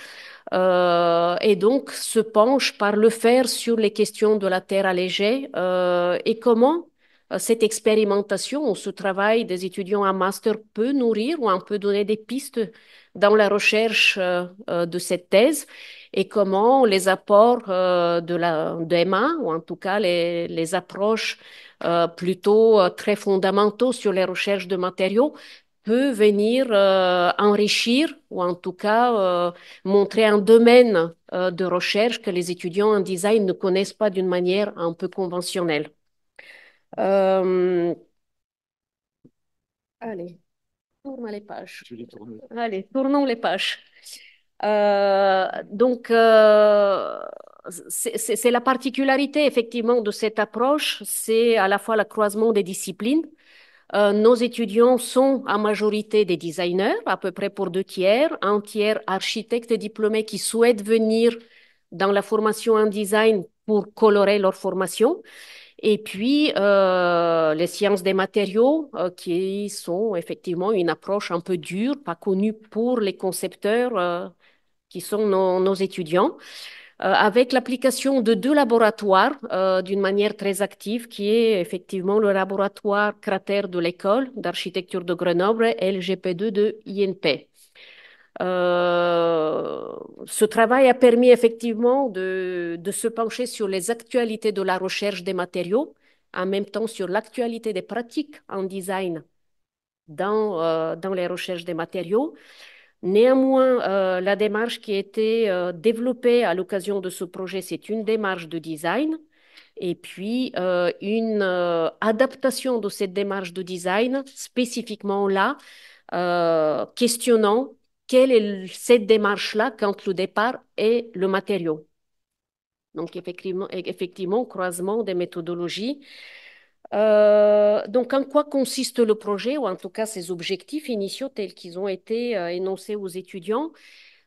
euh, et donc se penche par le faire sur les questions de la terre allégée euh, et comment euh, cette expérimentation ou ce travail des étudiants à master peut nourrir ou un peut donner des pistes dans la recherche de cette thèse et comment les apports de, la, de ou en tout cas les approches plutôt très fondamentaux sur les recherches de matériaux, peut venir euh, enrichir ou en tout cas euh, montrer un domaine euh, de recherche que les étudiants en design ne connaissent pas d'une manière un peu conventionnelle. Allez, tourne les pages. Allez, tournons les pages. donc, c'est la particularité effectivement de cette approche, c'est à la fois le croisement des disciplines, euh, nos étudiants sont en majorité des designers, à peu près pour deux tiers, un tiers architectes diplômés qui souhaitent venir dans la formation en design pour colorer leur formation. Et puis, euh, les sciences des matériaux, euh, qui sont effectivement une approche un peu dure, pas connue pour les concepteurs qui sont nos étudiants. Euh, avec l'application de deux laboratoires euh, d'une manière très active, qui est effectivement le laboratoire cratère de l'école d'architecture de Grenoble et le 2 de INP. Euh, ce travail a permis effectivement de, se pencher sur les actualités de la recherche des matériaux, en même temps sur l'actualité des pratiques en design dans, dans les recherches des matériaux, Néanmoins, euh, la démarche qui a été euh, développée à l'occasion de ce projet, c'est une démarche de design et puis euh, une adaptation de cette démarche de design spécifiquement là, questionnant quelle est cette démarche-là quand le départ est le matériau. Donc effectivement croisement des méthodologies. Euh, donc, en quoi consiste le projet, ou en tout cas ses objectifs initiaux tels qu'ils ont été euh, énoncés aux étudiants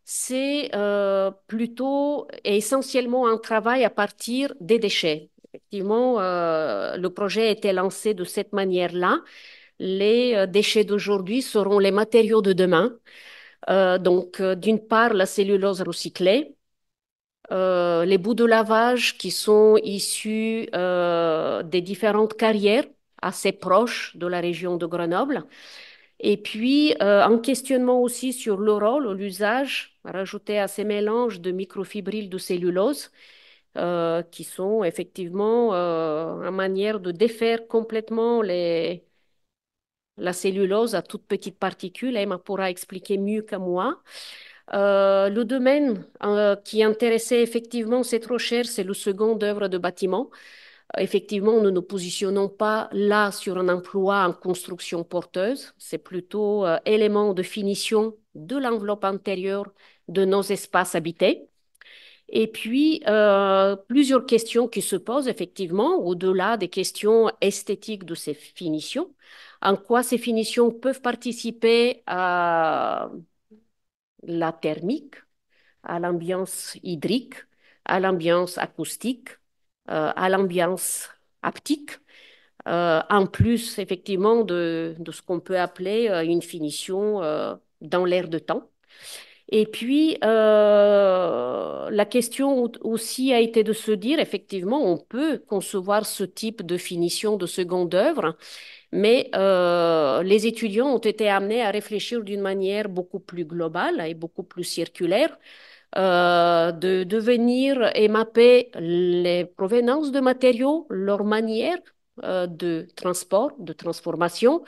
C'est euh, plutôt et essentiellement un travail à partir des déchets. Effectivement, le projet a été lancé de cette manière-là. Les déchets d'aujourd'hui seront les matériaux de demain. donc, d'une part, la cellulose recyclée, euh, les bouts de lavage qui sont issus euh, des différentes carrières assez proches de la région de Grenoble. Et puis, en euh, un questionnement aussi sur le rôle, l'usage rajouté à ces mélanges de microfibrilles de cellulose, qui sont effectivement euh, une manière de défaire complètement les, la cellulose à toutes petites particules. Emma pourra expliquer mieux que moi. Euh, le domaine euh, qui intéressait effectivement cette recherche, c'est le second œuvre de bâtiment. Euh, effectivement, nous ne nous positionnons pas là sur un emploi en construction porteuse, c'est plutôt élément de finition de l'enveloppe intérieure de nos espaces habités. Et puis, plusieurs questions qui se posent effectivement au-delà des questions esthétiques de ces finitions. En quoi ces finitions peuvent participer à la thermique, à l'ambiance hydrique, à l'ambiance acoustique, euh, à l'ambiance haptique, euh, en plus effectivement de, ce qu'on peut appeler euh, une finition dans l'air de temps. Et puis, la question aussi a été de se dire, effectivement, on peut concevoir ce type de finition de seconde œuvre mais euh, les étudiants ont été amenés à réfléchir d'une manière beaucoup plus globale et beaucoup plus circulaire, euh, de, devenir venir et mapper les provenances de matériaux, leur manière euh, de transport, de transformation,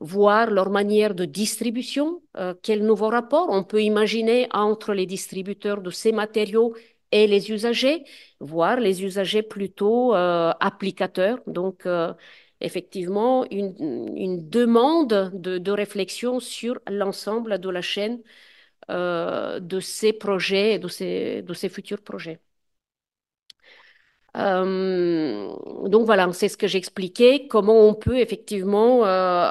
voir leur manière de distribution, quel nouveau rapport on peut imaginer entre les distributeurs de ces matériaux et les usagers, voire les usagers plutôt applicateurs, donc effectivement une, une demande de, réflexion sur l'ensemble de la chaîne euh, de ces projets, de ces, de ces futurs projets. Euh, donc voilà, c'est ce que j'expliquais, comment on peut effectivement, euh,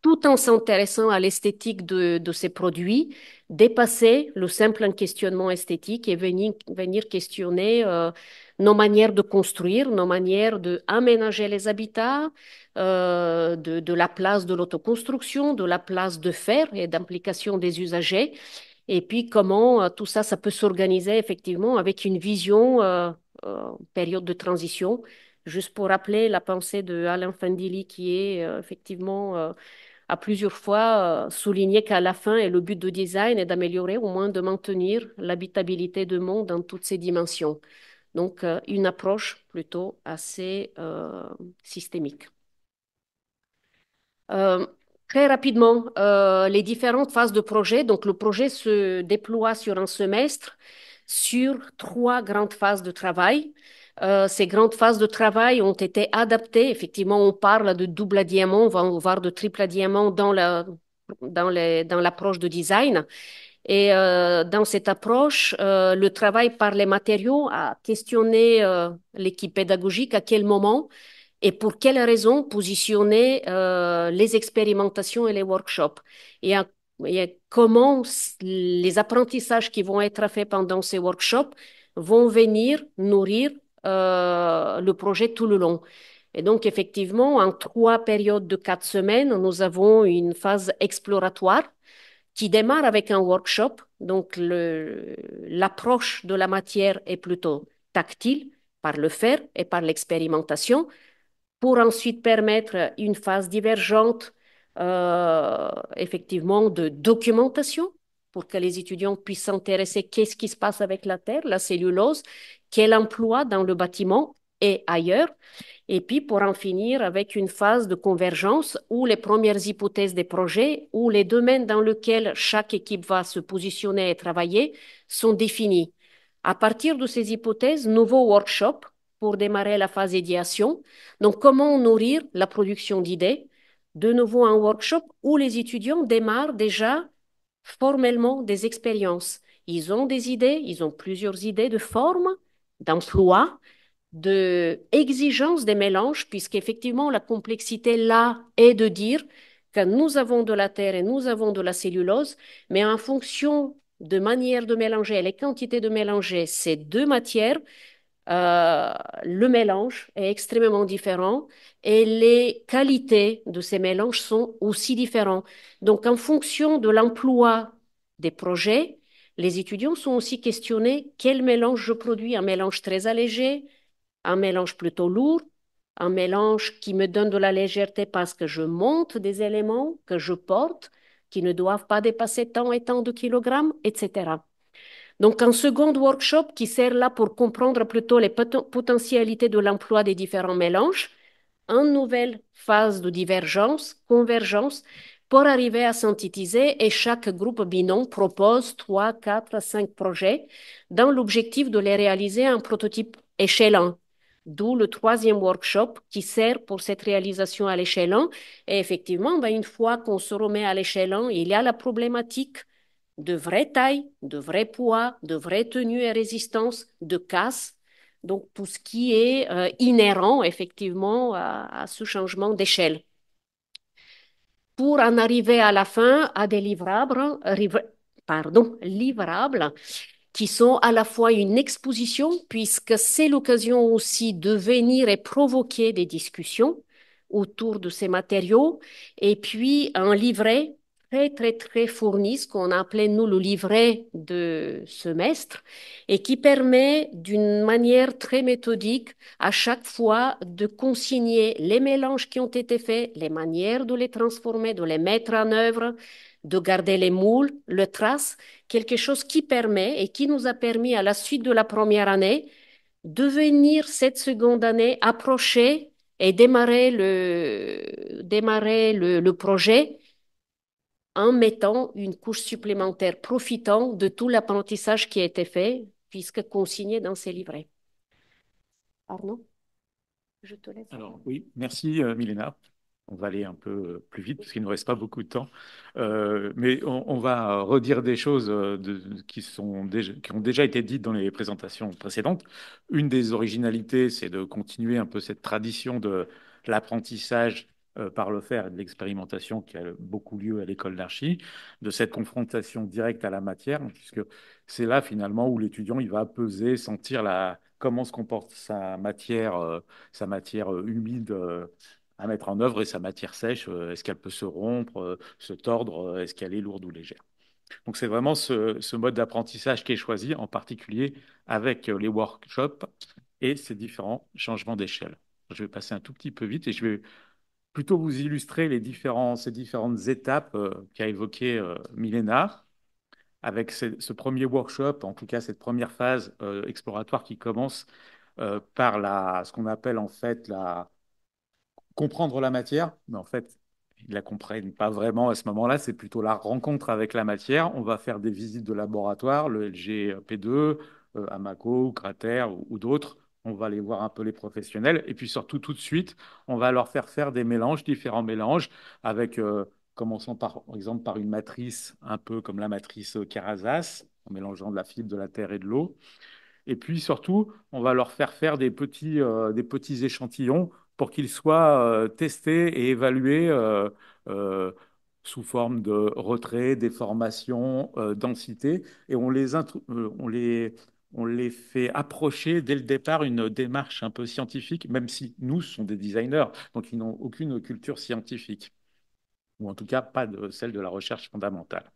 tout en s'intéressant à l'esthétique de, ces produits, dépasser le simple questionnement esthétique et venir, venir questionner nos manières de construire, nos manières d'aménager les habitats, euh, de, de, la place de l'autoconstruction, de la place de faire et d'implication des usagers, et puis comment euh, tout ça, ça peut s'organiser effectivement avec une vision euh, euh, période de transition. Juste pour rappeler la pensée de Alain Fandili qui est effectivement à plusieurs fois souligné qu'à la fin, et le but du design est d'améliorer, au moins de maintenir l'habitabilité de monde dans toutes ses dimensions. Donc, euh, une approche plutôt assez euh, systémique. Euh, très rapidement, les différentes phases de projet. Donc, le projet se déploie sur un semestre sur trois grandes phases de travail. ces grandes phases de travail ont été adaptées. Effectivement, on parle de double à diamant, on va voir de triple à diamant dans dans l'approche de design. Et euh, dans cette approche, euh, le travail par les matériaux a questionné euh, l'équipe pédagogique à quel moment et pour quelles raisons positionner euh, les expérimentations et les workshops. Et, à, et comment les apprentissages qui vont être faits pendant ces workshops vont venir nourrir euh, le projet tout le long. Et donc, effectivement, en trois périodes de quatre semaines, nous avons une phase exploratoire qui démarre avec un workshop. Donc, l'approche de la matière est plutôt tactile par le faire et par l'expérimentation, pour ensuite permettre une phase divergente, euh, effectivement, de documentation pour que les étudiants puissent s'intéresser qu'est-ce qui se passe avec la terre, la cellulose, quel emploi dans le bâtiment et ailleurs. Et puis, pour en finir avec une phase de convergence où les premières hypothèses des projets ou les domaines dans lesquels chaque équipe va se positionner et travailler sont définis. À partir de ces hypothèses, nouveau workshop pour démarrer la phase idéation. Donc, comment nourrir la production d'idées De nouveau, un workshop où les étudiants démarrent déjà formellement des expériences. Ils ont des idées, ils ont plusieurs idées de forme, d'emploi, de exigence des mélanges, puisqu'effectivement, la complexité là est de dire que nous avons de la terre et nous avons de la cellulose, mais en fonction de manière de mélanger, les quantités de mélanger ces deux matières, euh, le mélange est extrêmement différent et les qualités de ces mélanges sont aussi différents. Donc, en fonction de l'emploi des projets, les étudiants sont aussi questionnés quel mélange je produis, un mélange très allégé, un mélange plutôt lourd, un mélange qui me donne de la légèreté parce que je monte des éléments que je porte, qui ne doivent pas dépasser tant et tant de kilogrammes, etc. Donc un second workshop qui sert là pour comprendre plutôt les potentialités de l'emploi des différents mélanges, une nouvelle phase de divergence, convergence, pour arriver à synthétiser et chaque groupe binôme propose 3, quatre, cinq projets dans l'objectif de les réaliser en prototype échelon d'où le troisième workshop qui sert pour cette réalisation à l'échelle 1. Et effectivement, ben, une fois qu'on se remet à l'échelle 1, il y a la problématique de vraie taille, de vrai poids, de vraie tenue et résistance, de casse, donc tout ce qui est euh, inhérent effectivement à, ce changement d'échelle. Pour en arriver à la fin à des livrables, pardon, livrables qui sont à la fois une exposition, puisque c'est l'occasion aussi de venir et provoquer des discussions autour de ces matériaux, et puis un livret très, très, très fourni, ce qu'on appelait, nous, le livret de semestre, et qui permet d'une manière très méthodique à chaque fois de consigner les mélanges qui ont été faits, les manières de les transformer, de les mettre en œuvre, de garder les moules, le trace, quelque chose qui permet et qui nous a permis à la suite de la première année de venir cette seconde année approcher et démarrer le, démarrer le projet en mettant une couche supplémentaire, profitant de tout l'apprentissage qui a été fait, puisque consigné dans ces livrets. Arnaud, je te laisse. Alors oui, merci euh, Milena. On va aller un peu euh, plus vite parce qu'il ne nous reste pas beaucoup de temps. Euh, mais on, va redire des choses de, qui, sont déjà, qui ont déjà été dites dans les présentations précédentes. Une des originalités, c'est de continuer un peu cette tradition de l'apprentissage euh, par le faire de l'expérimentation qui a beaucoup lieu à l'école d'archi, de cette confrontation directe à la matière, puisque c'est là finalement où l'étudiant il va peser, sentir la, comment se comporte sa matière, euh, sa matière euh, humide à mettre en œuvre et sa matière sèche, est-ce qu'elle peut se rompre, se tordre, est-ce qu'elle est lourde ou légère. Donc c'est vraiment ce, ce mode d'apprentissage qui est choisi, en particulier avec les workshops et ces différents changements d'échelle. Je vais passer un tout petit peu vite et je vais plutôt vous illustrer les différents, ces différentes étapes euh, qu'a évoquées euh, avec ce, premier workshop, en tout cas cette première phase euh, exploratoire qui commence euh, par la, ce qu'on appelle en fait la comprendre la matière, mais en fait ils la comprennent pas vraiment à ce moment-là, c'est plutôt la rencontre avec la matière. On va faire des visites de laboratoire, le LGP2, Amaco, Cratère ou d'autres, on va aller voir un peu les professionnels. Et puis surtout, tout de suite, on va leur faire faire des mélanges, différents mélanges, avec, euh, commençant par, exemple par une matrice un peu comme la matrice euh, Carazas, en mélangeant de la fibre, de la terre et de l'eau. Et puis surtout, on va leur faire faire des petits, euh, des petits échantillons pour qu'ils soient testés et évalués sous forme de retrait, déformation, densité. Et on les, on les on les fait approcher dès le départ une démarche un peu scientifique, même si nous sommes des designers, donc ils n'ont aucune culture scientifique, ou en tout cas pas celle de la recherche fondamentale.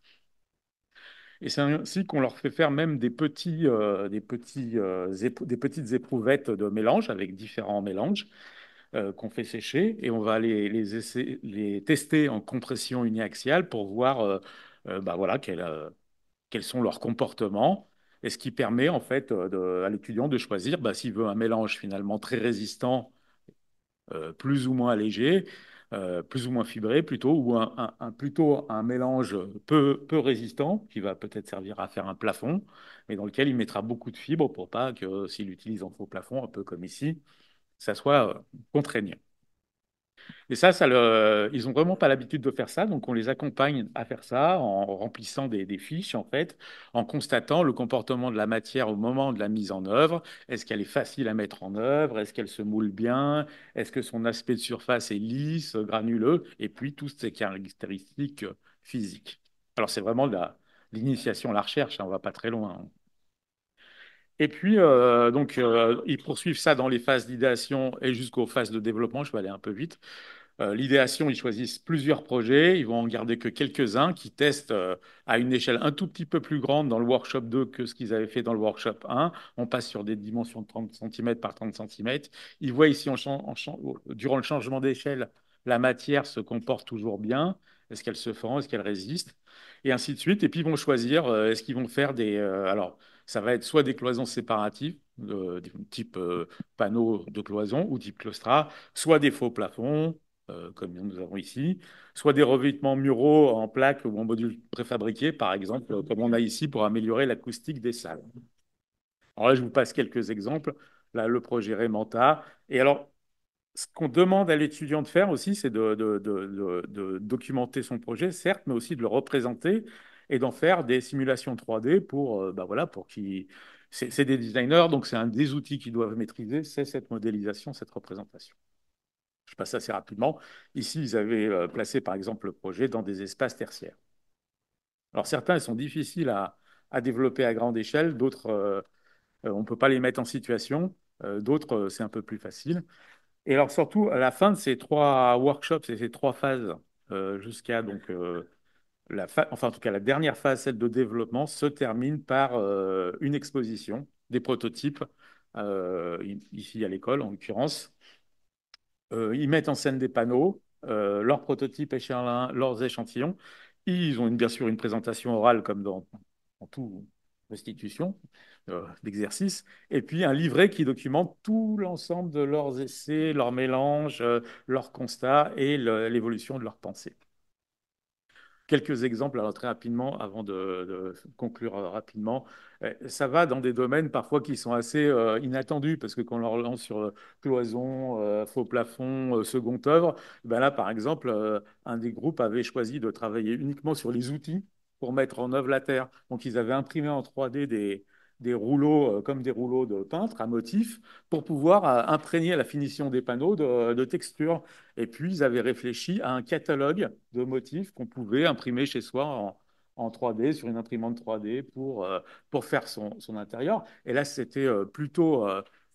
Et c'est ainsi qu'on leur fait faire même des, petits, euh, euh, petites éprouvettes de mélange avec différents mélanges euh, qu'on fait sécher et on va les, tester en compression uniaxiale pour voir bah voilà, quels sont leurs comportements et ce qui permet en fait euh, à l'étudiant de choisir bah, s'il veut un mélange finalement très résistant, euh, plus ou moins léger, euh, plus ou moins fibré plutôt, ou un, plutôt un mélange peu, peu résistant qui va peut-être servir à faire un plafond, mais dans lequel il mettra beaucoup de fibres pour pas que s'il utilise un faux plafond, un peu comme ici, ça soit contraignant. Et ça, ça ils n'ont vraiment pas l'habitude de faire ça, donc on les accompagne à faire ça en remplissant des, fiches, en fait, en constatant le comportement de la matière au moment de la mise en œuvre. Est-ce qu'elle est facile à mettre en œuvre Est-ce qu'elle se moule bien Est-ce que son aspect de surface est lisse, granuleux Et puis toutes ces caractéristiques physiques. Alors c'est vraiment l'initiation la recherche, on hein, on va pas très loin. Hein. Et puis, euh, donc, euh, ils poursuivent ça dans les phases d'idéation et jusqu'aux phases de développement. Je vais aller un peu vite. Euh, l'idéation, ils choisissent plusieurs projets. Ils vont en garder que quelques-uns qui testent à une échelle un tout petit peu plus grande dans le workshop 2 que ce qu'ils avaient fait dans le workshop 1. On passe sur des dimensions de 30 cm par 30 cm. Ils voient ici, en, oh, durant le changement d'échelle, la matière se comporte toujours bien. Est-ce qu'elle se fend Est-ce qu'elle résiste Et ainsi de suite. Et puis, ils vont choisir, est-ce qu'ils vont faire des... alors, ça va être soit des cloisons séparatives, euh, type euh, panneau de cloison ou type claustra, soit des faux plafonds, euh, comme nous avons ici, soit des revêtements muraux en plaques ou en modules préfabriqués, par exemple, comme on a ici pour améliorer l'acoustique des salles. Alors là, je vous passe quelques exemples. Là, le projet Remanta. Et alors, ce qu'on demande à l'étudiant de faire aussi, c'est de, documenter son projet, certes, mais aussi de le représenter et d'en faire des simulations 3D pour, euh, bah voilà, pour qui c'est des designers, donc c'est un des outils qu'ils doivent maîtriser, c'est cette modélisation, cette représentation. Je passe assez rapidement. Ici, ils avaient euh, placé, par exemple, le projet dans des espaces tertiaires. Alors certains, ils sont difficiles à, à développer à grande échelle, d'autres, euh, on ne peut pas les mettre en situation, d'autres, c'est un peu plus facile. Et alors surtout, à la fin de ces trois workshops et ces trois phases, jusqu'à donc enfin en tout cas la dernière phase, celle de développement, se termine par euh, une exposition des prototypes, euh, ici à l'école en l'occurrence. Euh, ils mettent en scène des panneaux, leurs prototypes, leurs échantillons. Ils ont bien sûr une présentation orale comme dans, toute institution d'exercice, et puis un livret qui documente tout l'ensemble de leurs essais, leurs mélanges, leurs constats et l'évolution de leurs pensées quelques exemples alors très rapidement avant de, conclure euh, rapidement. Euh, ça va dans des domaines parfois qui sont assez euh, inattendus parce que quand on leur lance sur cloison, faux plafond, seconde œuvre, ben là par exemple, un des groupes avait choisi de travailler uniquement sur les outils pour mettre en œuvre la terre. Donc ils avaient imprimé en 3D des, des rouleaux euh, comme des rouleaux de peintre à motifs pour pouvoir euh, imprégner la finition des panneaux euh, de, texture. Et puis, ils avaient réfléchi à un catalogue de motifs qu'on pouvait imprimer chez soi en, 3D, sur une imprimante 3D pour, pour faire son, intérieur. Et là, c'était plutôt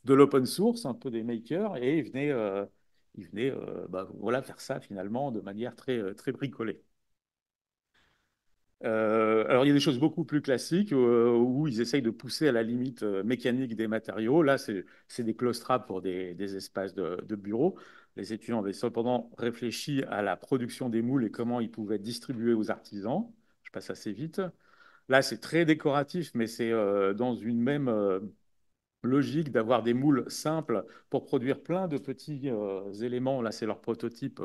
de l'open source, un peu des makers, et ils venaient, ils venaient bah, voilà, faire ça finalement de manière très, très bricolée. Euh, alors, il y a des choses beaucoup plus classiques euh, où ils essayent de pousser à la limite euh, mécanique des matériaux. Là, c'est des claustras pour des, espaces de, de bureaux. Les étudiants avaient cependant réfléchi à la production des moules et comment ils pouvaient distribuer aux artisans. Je passe assez vite. Là, c'est très décoratif, mais c'est dans une même logique d'avoir des moules simples pour produire plein de petits éléments. Là, c'est leur prototype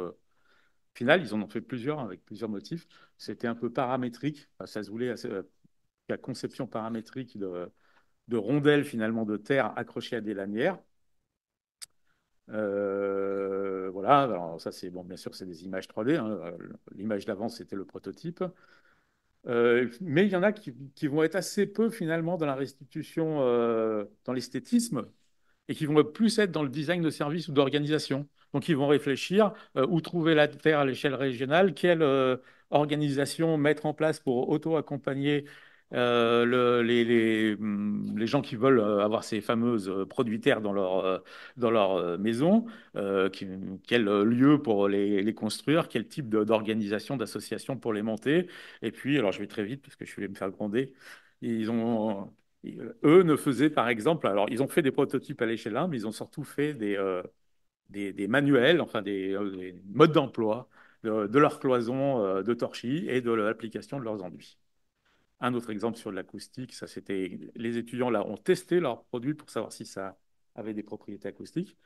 final, ils en ont fait plusieurs avec plusieurs motifs. C'était un peu paramétrique. ça se voulait assez, euh, la conception paramétrique de, rondelles finalement de terre accrochées à des lanières. Euh, voilà, ça c'est bon, bien sûr, c'est des images 3D. Hein. Euh, l'image d'avant c'était le prototype. mais il y en a qui, vont être assez peu finalement dans la restitution, dans l'esthétisme, et qui vont plus être dans le design de services ou d'organisation. Donc, ils vont réfléchir euh, où trouver la terre à l'échelle régionale, quelle euh, organisation mettre en place pour auto-accompagner euh, les, hum, les, gens qui veulent avoir ces fameuses produits terres dans leur, dans leur maison, quel lieu pour les, construire, quel type d'organisation, d'association pour les monter. Et puis, alors je vais très vite parce que je vais me faire gronder. Ils ont euh, eux ne faisaient par exemple, alors ils ont fait des prototypes à l'échelle 1, mais ils ont surtout fait des, euh, des, manuels, enfin des, euh, modes d'emploi de, leurs leur cloison de torchis et de l'application de leurs enduits. Un autre exemple sur l'acoustique, ça c'était les étudiants là ont testé leurs produits pour savoir si ça avait des propriétés acoustiques,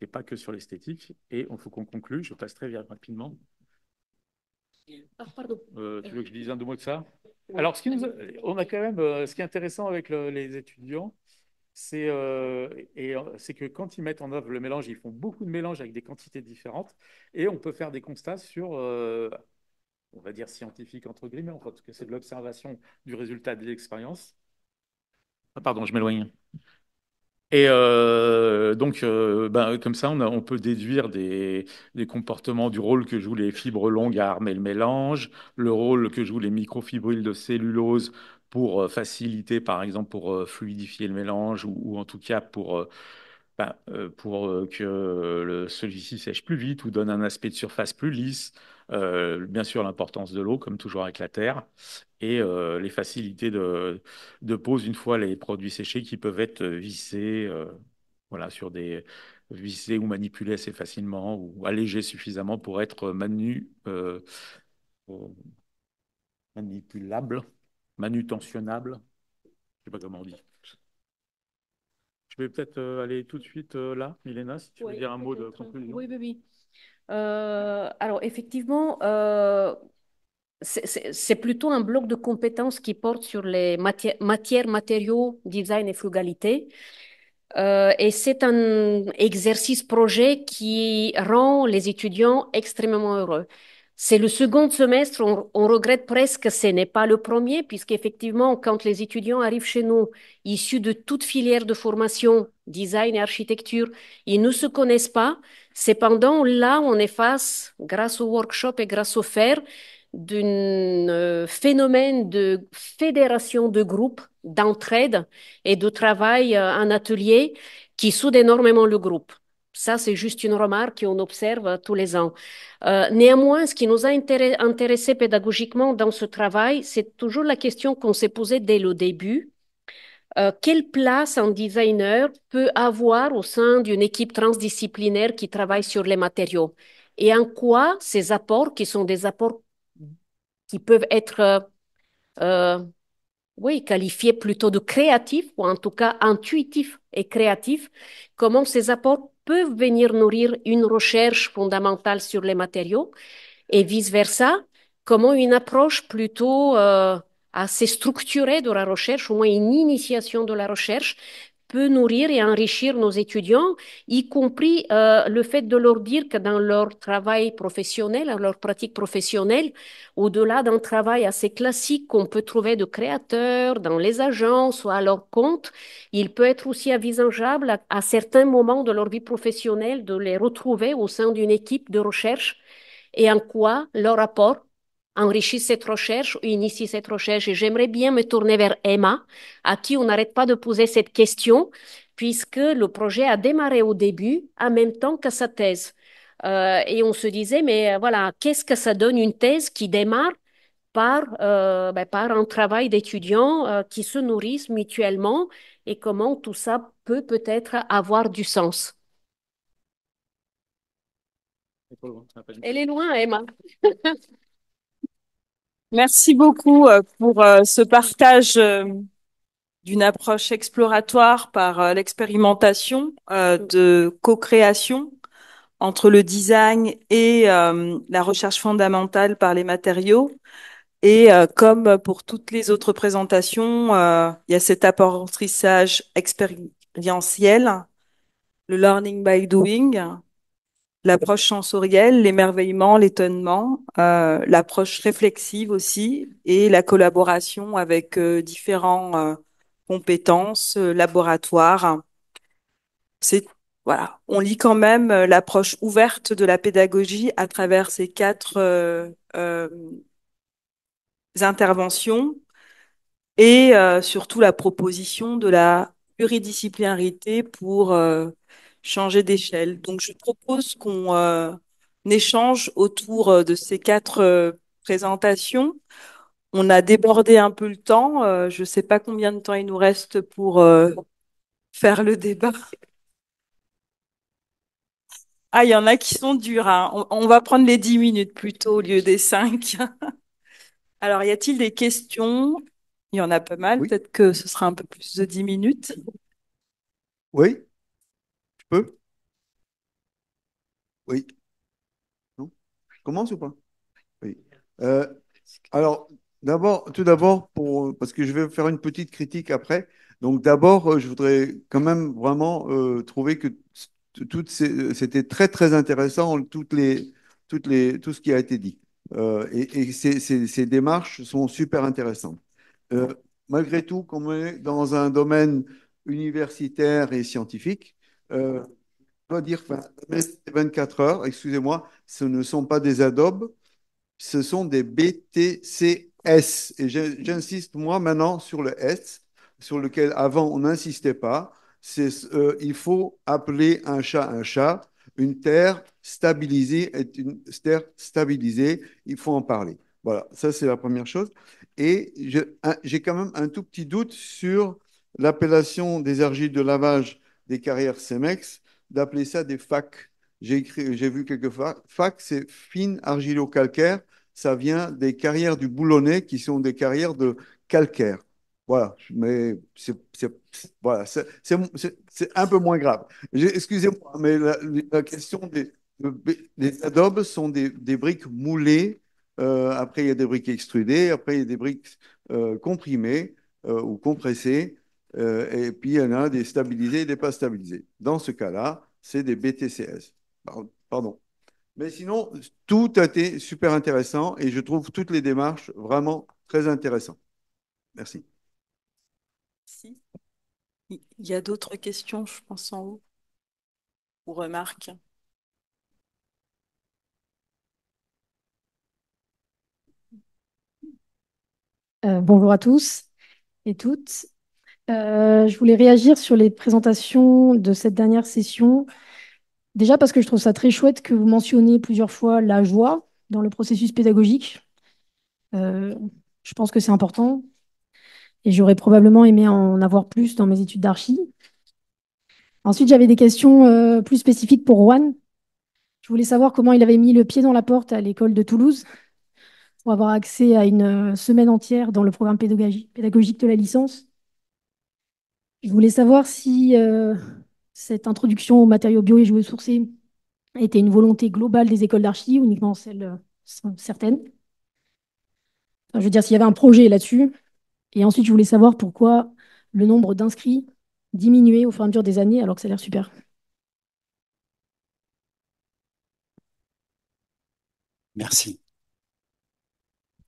et pas que sur l'esthétique. Et on faut qu'on conclue, je passe très rapidement. Ah, pardon. tu veux que je dise un deux mots de ça alors, ce qui nous quand même, euh, ce qui est intéressant avec les étudiants, euh, euh, c'est que quand ils mettent en œuvre le mélange, ils font beaucoup de mélanges avec des quantités différentes, et on peut faire des constats sur, on va dire scientifique entre guillemets, en que c'est de l'observation du résultat de l'expérience. Ah, pardon, je m'éloigne. Et euh, donc, euh, ben, comme ça, on, on peut déduire des, des, comportements du rôle que jouent les fibres longues à armer le mélange, le rôle que jouent les microfibrilles de cellulose pour euh, faciliter, par exemple, pour fluidifier le mélange ou, en tout cas pour... Ben, pour que celui-ci sèche plus vite ou donne un aspect de surface plus lisse, euh, bien sûr, l'importance de l'eau, comme toujours avec la terre, et euh, les facilités de, de, pose une fois les produits séchés qui peuvent être vissés, euh, voilà, sur des vissés ou manipulés assez facilement ou allégés suffisamment pour être manu, manipulable, manutentionnable. Je sais pas comment on dit. Je vais peut-être aller tout de suite là, Milena, si tu veux dire un mot de conclusion. Oui, oui, oui. Euh, alors, effectivement, euh, c'est plutôt un bloc de compétences qui porte sur les matières, matériaux, design et frugalité. Euh, et c'est un exercice projet qui rend les étudiants extrêmement heureux. C'est le second semestre, on, on regrette presque que ce n'est pas le premier, puisqu'effectivement, quand les étudiants arrivent chez nous, issus de toute filière de formation design et architecture. Ils ne se connaissent pas. Cependant, là, on est face, grâce au workshop et grâce au FAIR, d'un euh, phénomène de fédération de groupes, d'entraide et de travail euh, en atelier qui soude énormément le groupe. Ça, c'est juste une remarque qu'on observe tous les ans. Euh, néanmoins, ce qui nous a intéressés pédagogiquement dans ce travail, c'est toujours la question qu'on s'est posée dès le début. Euh, quelle place un designer peut avoir au sein d'une équipe transdisciplinaire qui travaille sur les matériaux et en quoi ces apports, qui sont des apports qui peuvent être euh, euh, oui, qualifiés plutôt de créatifs ou en tout cas intuitifs et créatifs, comment ces apports peuvent venir nourrir une recherche fondamentale sur les matériaux et vice-versa, comment une approche plutôt... Euh, assez se de la recherche, au moins une initiation de la recherche, peut nourrir et enrichir nos étudiants, y compris euh, le fait de leur dire que dans leur travail professionnel, dans leur pratique professionnelle, au-delà d'un travail assez classique qu'on peut trouver de créateur, dans les agences ou à leur compte, il peut être aussi envisageable à, à certains moments de leur vie professionnelle de les retrouver au sein d'une équipe de recherche et en quoi leur apport enrichissent cette recherche, ou initie cette recherche. Et j'aimerais bien me tourner vers Emma, à qui on n'arrête pas de poser cette question, puisque le projet a démarré au début en même temps que sa thèse. Euh, et on se disait, mais euh, voilà, qu'est-ce que ça donne une thèse qui démarre par, euh, ben, par un travail d'étudiants qui se nourrissent mutuellement et comment tout ça peut peut-être avoir du sens. Elle est loin, Emma. Merci beaucoup euh, pour euh, ce partage euh, d'une approche exploratoire par l'expérimentation de co-création entre le design et la recherche fondamentale par les matériaux. Et comme pour toutes les autres présentations, il y a cet apprentissage expérientiel, le learning by doing, l'approche sensorielle, l'émerveillement, l'étonnement, euh, l'approche réflexive aussi, et la collaboration avec euh, différents euh, compétences, euh, laboratoires. C'est voilà, on lit quand même l'approche ouverte de la pédagogie à travers ces quatre interventions et surtout la proposition de la pluridisciplinarité pour changer d'échelle. Donc, je propose qu'on euh, échange autour euh, de ces quatre euh, présentations. On a débordé un peu le temps. je ne sais pas combien de temps il nous reste pour faire le débat. Ah, il y en a qui sont durs. Hein. On, va prendre les dix minutes plutôt au lieu des cinq. Alors, y a-t-il des questions Il y en a pas mal. Peut-être que ce sera un peu plus de dix minutes. Oui, oui. commence ou pas Oui. Euh, alors, d'abord, tout d'abord, parce que je vais faire une petite critique après. Donc, d'abord, euh, je voudrais quand même vraiment euh, trouver que c'était très, très intéressant, toutes les, toutes les, tout ce qui a été dit. et, ces, démarches sont super intéressantes. malgré tout, comme on est dans un domaine universitaire et scientifique, euh, on va dire 24 heures, excusez-moi, ce ne sont pas des adobes, ce sont des BTCS. Et j'insiste, moi, maintenant, sur le S, sur lequel avant, on n'insistait pas. Euh, il faut appeler un chat un chat. Une terre stabilisée est une terre stabilisée. Il faut en parler. Voilà, ça c'est la première chose. Et j'ai quand même un tout petit doute sur l'appellation des argiles de lavage des carrières CEMEX, d'appeler ça des facs. J'ai vu quelques facs. Fac, c'est fine argilo-calcaire. Ça vient des carrières du Boulonnais, qui sont des carrières de calcaire. Voilà, mais c'est voilà, un peu moins grave. Excusez-moi, mais la, question des, adobes sont des, briques moulées. Euh, après, il y a des briques extrudées. Après, il y a des briques euh, comprimées euh, ou compressées. Euh, et puis il y en a des stabilisés et des pas stabilisés. Dans ce cas-là, c'est des BTCS. Pardon. Mais sinon, tout a été super intéressant et je trouve toutes les démarches vraiment très intéressantes. Merci. Merci. Il y a d'autres questions, je pense, en haut ou remarques euh, Bonjour à tous et toutes. Euh, je voulais réagir sur les présentations de cette dernière session. Déjà parce que je trouve ça très chouette que vous mentionnez plusieurs fois la joie dans le processus pédagogique. Euh, je pense que c'est important. Et j'aurais probablement aimé en avoir plus dans mes études d'archi. Ensuite, j'avais des questions euh, plus spécifiques pour Juan. Je voulais savoir comment il avait mis le pied dans la porte à l'école de Toulouse pour avoir accès à une semaine entière dans le programme pédagogique de la licence. Je voulais savoir si euh, cette introduction aux matériaux bio et jouets sourcés était une volonté globale des écoles d'archives ou uniquement celles euh, certaines. je veux dire, s'il y avait un projet là-dessus. Et ensuite, je voulais savoir pourquoi le nombre d'inscrits diminuait au fur et à mesure des années alors que ça a l'air super. Merci.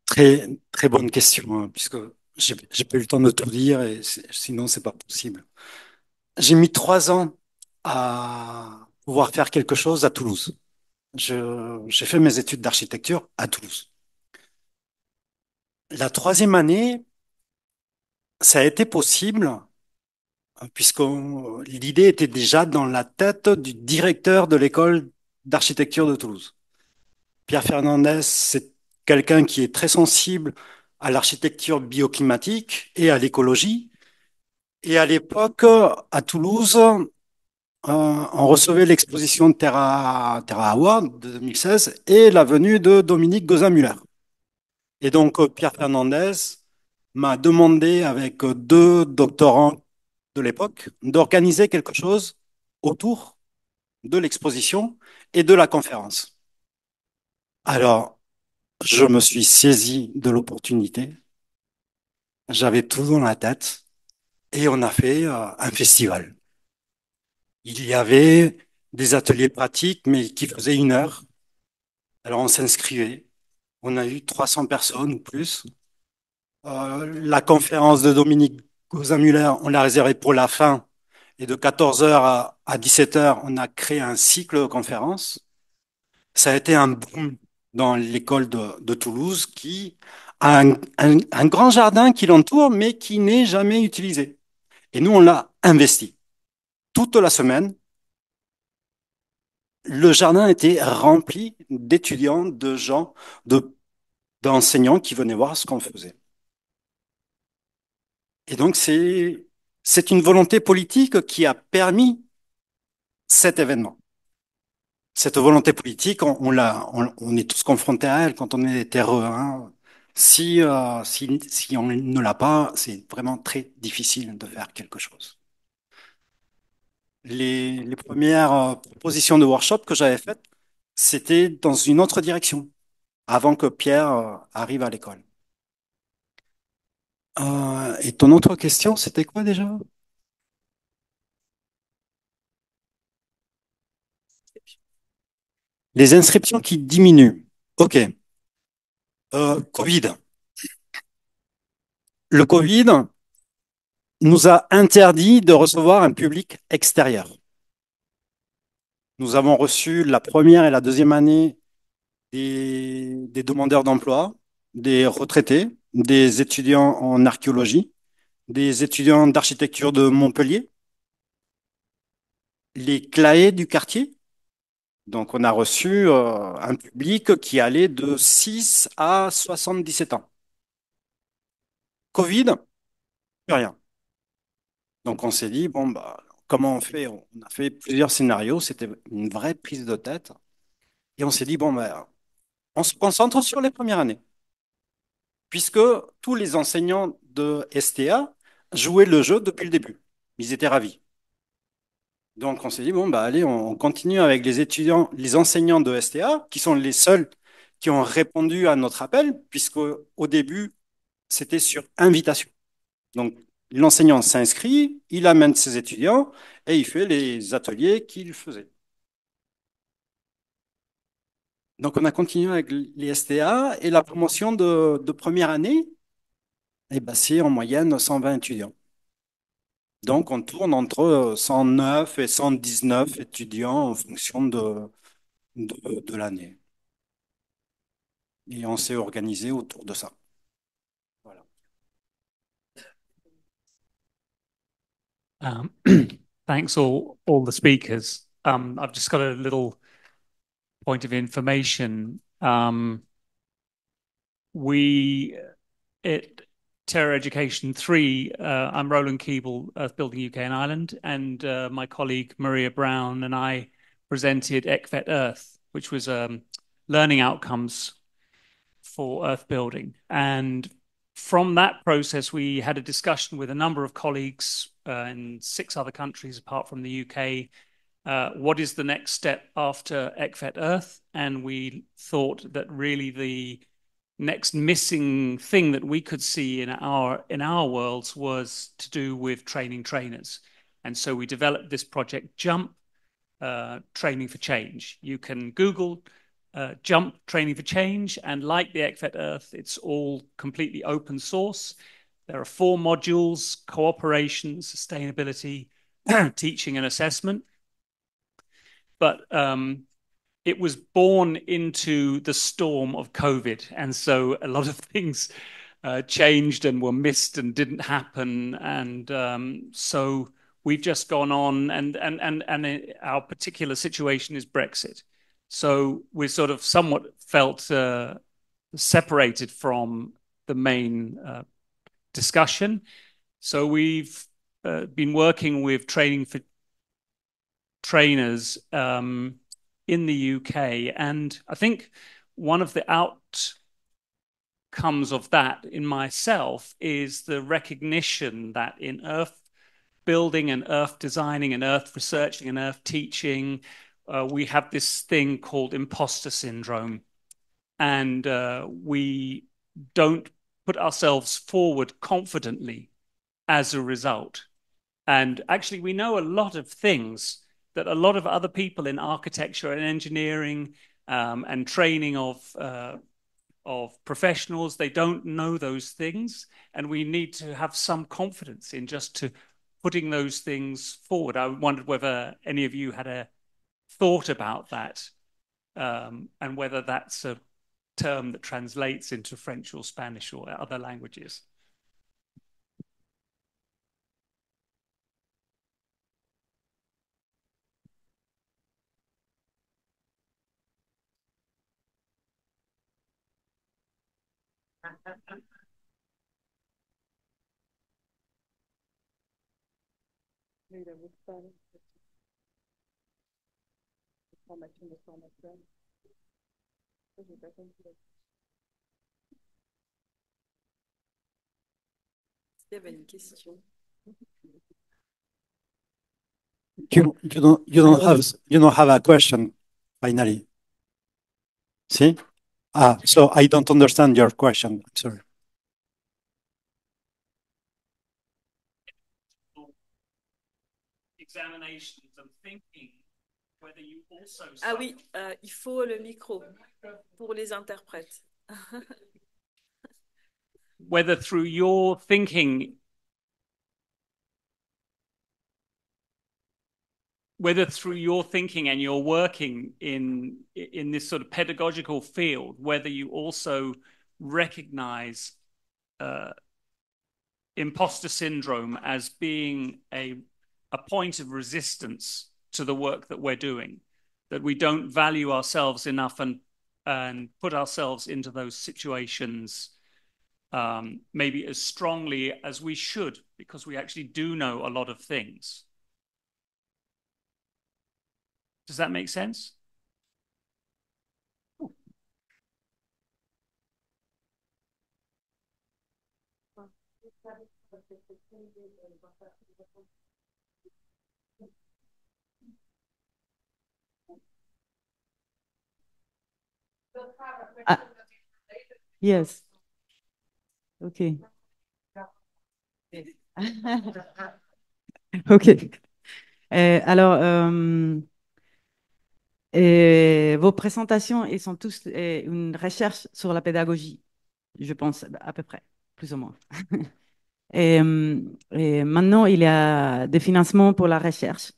Très, très bonne question, hein, puisque j'ai pas eu le temps de tout dire, et sinon, c'est pas possible. J'ai mis trois ans à pouvoir faire quelque chose à Toulouse. J'ai fait mes études d'architecture à Toulouse. La troisième année, ça a été possible hein, puisque l'idée était déjà dans la tête du directeur de l'école d'architecture de Toulouse. Pierre Fernandez, c'est quelqu'un qui est très sensible à l'architecture bioclimatique et à l'écologie. Et à l'époque, à Toulouse, euh, on recevait l'exposition Terra, Terra de 2016 et la venue de Dominique Gozamuller. Et donc, Pierre Fernandez m'a demandé, avec deux doctorants de l'époque, d'organiser quelque chose autour de l'exposition et de la conférence. Alors, je me suis saisi de l'opportunité. J'avais tout dans la tête et on a fait euh, un festival. Il y avait des ateliers pratiques, mais qui faisaient une heure. Alors on s'inscrivait. On a eu 300 personnes ou plus. Euh, la conférence de Dominique Gauzin-Muller, on l'a réservée pour la fin. Et de 14h à, 17h, on a créé un cycle de conférences. Ça a été un boom dans l'école de, Toulouse qui a un, grand jardin qui l'entoure mais qui n'est jamais utilisé. Et nous, on l'a investi. Toute la semaine, le jardin était rempli d'étudiants, de gens, d'enseignants qui venaient voir ce qu'on faisait. Et donc, c'est une volonté politique qui a permis cet événement cette volonté politique, on, l'a, on, est tous confrontés à elle quand on est terreux. Si, si, on ne l'a pas, c'est vraiment très difficile de faire quelque chose. Les, premières euh, propositions de workshop que j'avais faites, c'était dans une autre direction, avant que Pierre euh, arrive à l'école. Euh, et ton autre question, c'était quoi déjà Les inscriptions qui diminuent. OK. Euh, Covid. Le Covid nous a interdit de recevoir un public extérieur. Nous avons reçu la première et la deuxième année des, demandeurs d'emploi, des retraités, des étudiants en archéologie, des étudiants d'architecture de Montpellier, les claés du quartier, donc, on a reçu euh, un public qui allait de 6 à 77 ans. Covid, plus rien. Donc, on s'est dit, bon, bah, comment on fait? On a fait plusieurs scénarios, c'était une vraie prise de tête. Et on s'est dit, bon, bah, on se concentre sur les premières années, puisque tous les enseignants de STA jouaient le jeu depuis le début. Ils étaient ravis. Donc on s'est dit, bon, bah allez, on, continue avec les étudiants, les enseignants de STA, qui sont les seuls qui ont répondu à notre appel, puisque au début, c'était sur invitation. Donc l'enseignant s'inscrit, il amène ses étudiants et il fait les ateliers qu'il faisait. Donc on a continué avec les STA et la promotion de, première année, eh ben, c'est en moyenne 120 étudiants. Donc, on tourne entre 109 euh, et 119 étudiants en fonction de, l'année. Et on s'est organisé autour de ça. Voilà. Um, thanks all, all the speakers. Um, I've just got a little point of information. Um, we, it, Terror Education 3. Uh, I'm Roland Keeble, Earth Building UK and Ireland, and uh, my colleague Maria Brown and I presented ECVET Earth, which was um, learning outcomes for earth building. And from that process, we had a discussion with a number of colleagues uh, in six other countries apart from the UK. Uh, what is the next step after ECFET Earth? And we thought that really the next missing thing that we could see in our in our worlds was to do with training trainers and so we developed this project jump uh, training for change you can google uh, jump training for change and like the ecvet earth it's all completely open source there are four modules cooperation sustainability teaching and assessment but um, it was born into the storm of COVID. And so a lot of things uh, changed and were missed and didn't happen. And um, so we've just gone on, and, and, and, and our particular situation is Brexit. So we're sort of somewhat felt uh, separated from the main uh, discussion. So we've uh, been working with training for trainers. Um, in the UK. And I think one of the outcomes of that in myself is the recognition that in earth building and earth designing and earth researching and earth teaching, uh, we have this thing called imposter syndrome. And uh, we don't put ourselves forward confidently as a result. And actually, we know a lot of things that a lot of other people in architecture and engineering um, and training of uh, of professionals they don't know those things, and we need to have some confidence in just to putting those things forward. I wondered whether any of you had a thought about that, um, and whether that's a term that translates into French or Spanish or other languages. Il pas une question. You, you have a question, finally. See? Uh, so I don't understand your question. Sorry. Examinations and thinking, whether you also. Ah oui, euh, il faut le micro pour les interprètes. whether through your thinking whether through your thinking and your working in in this sort of pedagogical field, whether you also recognize uh, imposter syndrome as being a a point of resistance to the work that we're doing, that we don't value ourselves enough and and put ourselves into those situations um, maybe as strongly as we should because we actually do know a lot of things. Does that make sense? Uh, yes. Okay. ok. Euh, alors, euh, Et vos présentations, elles sont tous euh, une recherche sur la pédagogie, je pense, à peu près, plus ou moins. Euh, et, maintenant, il y a des financements pour la recherche.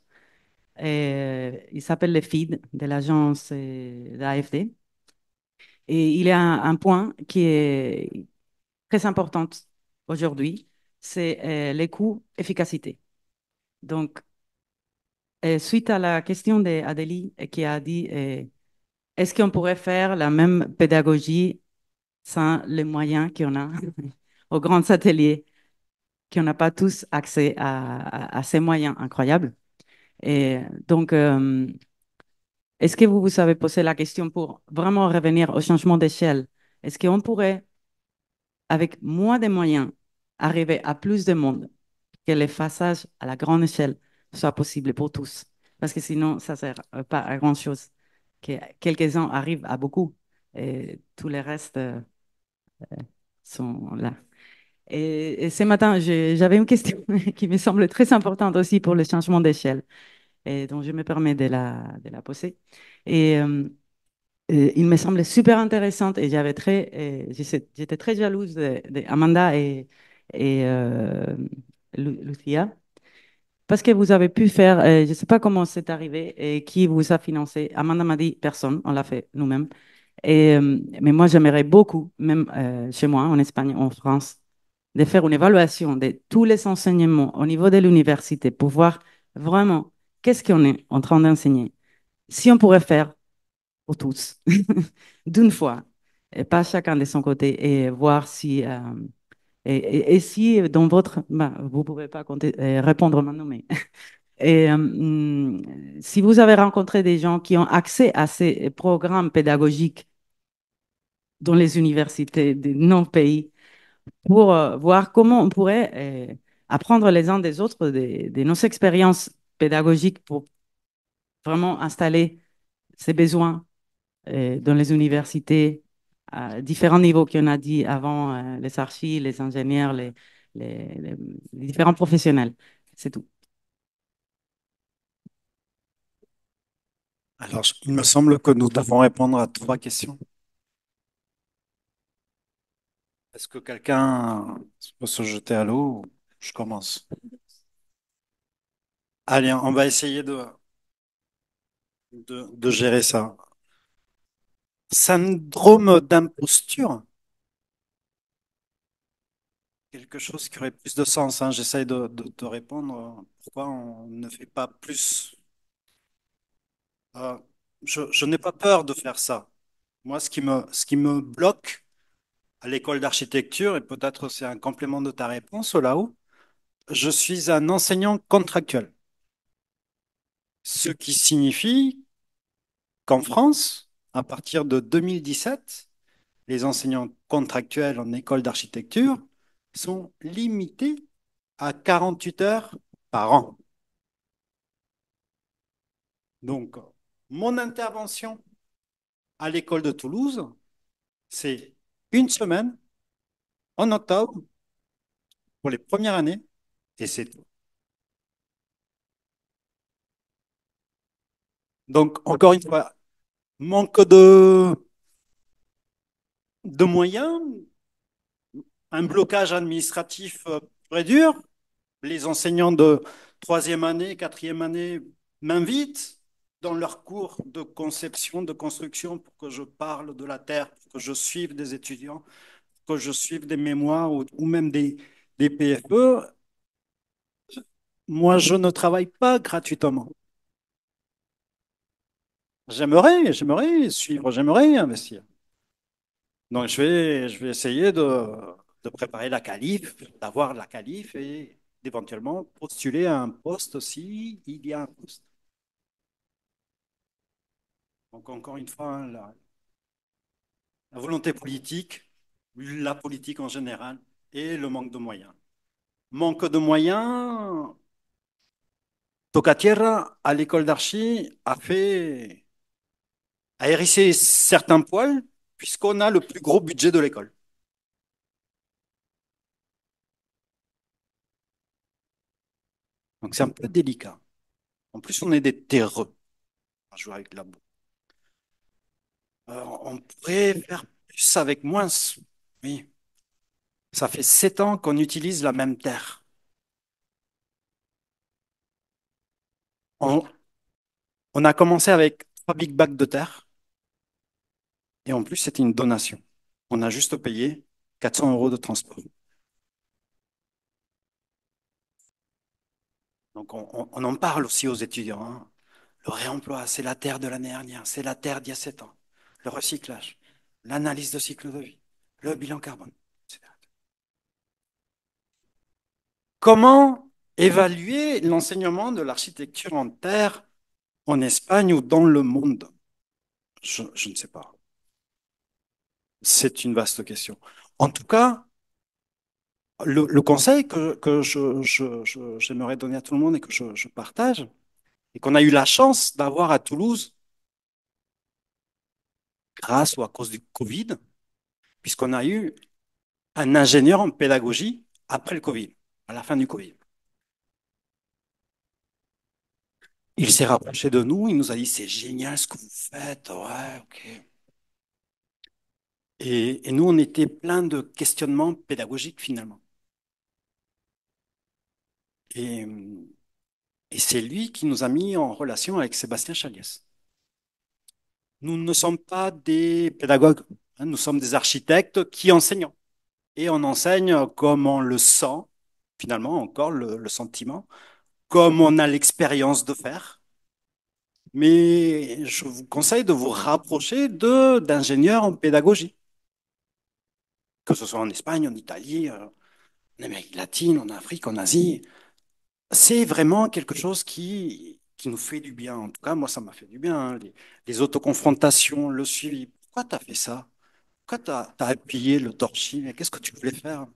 Et, euh, il s'appelle le FID de l'agence d'AFD. Et il y a un, point qui est très important aujourd'hui, c'est les coûts-efficacité. Donc, eh, suite à la question d'Adélie eh, qui a dit eh, est-ce qu'on pourrait faire la même pédagogie sans les moyens qu'on a aux grands ateliers, qu'on n'a pas tous accès à, ces moyens incroyables Et donc, euh, est-ce que vous vous avez posé la question pour vraiment revenir au changement d'échelle Est-ce qu'on pourrait, avec moins de moyens, arriver à plus de monde que les façages à la grande échelle soit possible pour tous. Parce que sinon, ça ne sert euh, pas à grand-chose. Que quelques-uns arrivent à beaucoup et tous les restes euh, euh, sont là. Et, ce matin, j'avais une question qui me semble très importante aussi pour le changement d'échelle. Et donc, je me permets de la, de la poser. Et, il me semblait super intéressante et très, j'étais très jalouse d'Amanda et, et Lucia parce que vous avez pu faire, euh, je ne sais pas comment c'est arrivé et qui vous a financé. Amanda m'a dit personne, on l'a fait nous-mêmes. Et, euh, mais moi, j'aimerais beaucoup, même euh, chez moi, en Espagne, en France, de faire une évaluation de tous les enseignements au niveau de l'université pour voir vraiment qu'est-ce qu'on est en train d'enseigner. Si on pourrait faire pour tous, d'une fois, et pas chacun de son côté, et voir si et, si euh, dans votre, bah, vous pouvez pas compter, euh, répondre maintenant, mais et, euh, mm, si vous avez rencontré des gens qui ont accès à ces programmes pédagogiques dans les universités de nos pays pour voir comment on pourrait apprendre les uns des autres de, de nos expériences pédagogiques pour vraiment installer ces besoins dans les universités différents niveaux qu'on a dit avant, euh, les archives, les ingénieurs, les, les, différents professionnels. C'est tout. Alors, il me semble que nous devons répondre à trois questions. Est-ce que quelqu'un peut se jeter à l'eau Je commence. Allez, on va essayer de, de gérer ça. Syndrome d'imposture. Quelque chose qui aurait plus de sens. Hein. J'essaye de, te répondre. Euh, pourquoi on ne fait pas plus euh, Je, n'ai pas peur de faire ça. Moi, ce qui me, ce qui me bloque à l'école d'architecture, et peut-être c'est un complément de ta réponse là-haut, je suis un enseignant contractuel. Ce qui signifie qu'en France, à partir de 2017, les enseignants contractuels en école d'architecture sont limités à 48 heures par an. Donc, mon intervention à l'école de Toulouse, c'est une semaine en octobre pour les premières années et c'est tout. Donc, encore une fois, manque de, de moyens, un blocage administratif euh, très dur. Les enseignants de troisième année, quatrième année m'invitent dans leurs cours de conception, de construction, pour que je parle de la Terre, pour que je suive des étudiants, que je suive des mémoires ou, même des, des PFE. Moi, je ne travaille pas gratuitement. J'aimerais, j'aimerais suivre, j'aimerais investir. Donc je vais, je vais essayer de, préparer la calife, d'avoir la calife et d'éventuellement postuler à un poste s'il il y a un poste. Donc encore une fois, la, volonté politique, la politique en général et le manque de moyens. Manque de moyens, Tocatierra, à l'école d'archi, a fait à hérisser certains poils puisqu'on a le plus gros budget de l'école. Donc c'est un peu délicat. En plus, on est des terreux à jouer avec la boue. Euh, on pourrait faire plus avec moins. Oui. Ça fait sept ans qu'on utilise la même terre. On, on a commencé avec trois big bags de terre. Et en plus, c'est une donation. On a juste payé 400 euros de transport. Donc on, en parle aussi aux étudiants. Hein. Le réemploi, c'est la terre de l'année dernière, c'est la terre d'il y a 7 ans. Le recyclage, l'analyse de cycle de vie, le bilan carbone. Etc. Comment évaluer l'enseignement de l'architecture en terre en Espagne ou dans le monde je ne sais pas c'est une vaste question. En tout cas, le, conseil que, que j'aimerais donner à tout le monde et que je, partage, et qu'on a eu la chance d'avoir à Toulouse, grâce ou à cause du Covid, puisqu'on a eu un ingénieur en pédagogie après le Covid, à la fin du Covid. Il s'est rapproché de nous, il nous a dit c'est génial ce que vous faites, ouais, ok. Et, nous, on était plein de questionnements pédagogiques finalement. Et, c'est lui qui nous a mis en relation avec Sébastien Chaliès. Nous ne sommes pas des pédagogues, hein, nous sommes des architectes qui enseignons. Et on enseigne comme on le sent, finalement encore le, sentiment, comme on a l'expérience de faire. Mais je vous conseille de vous rapprocher d'ingénieurs en pédagogie que ce soit en Espagne, en Italie, euh, en Amérique latine, en Afrique, en Asie. C'est vraiment quelque chose qui, qui nous fait du bien. En tout cas, moi, ça m'a fait du bien. Hein, les, autoconfrontations, le suivi. Pourquoi tu as fait ça Pourquoi tu as, appuyé le torchis Qu'est-ce que tu voulais faire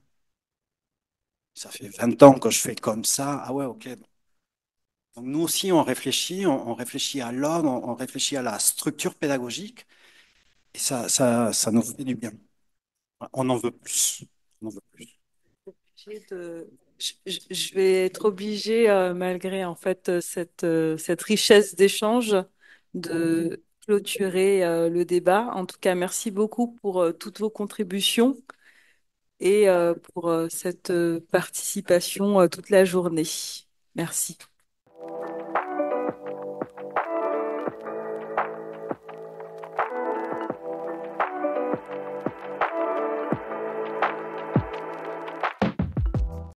Ça fait 20 ans que je fais comme ça. Ah ouais, ok. Donc nous aussi, on réfléchit, on, réfléchit à l'ordre. on, on, réfléchit à la structure pédagogique, et ça, ça, ça nous fait du bien. On en veut plus. Je vais être obligée, euh, malgré en fait euh, cette, euh, cette richesse d'échange, de clôturer le débat. En tout cas, merci beaucoup pour toutes vos contributions et pour cette participation toute la journée. Merci.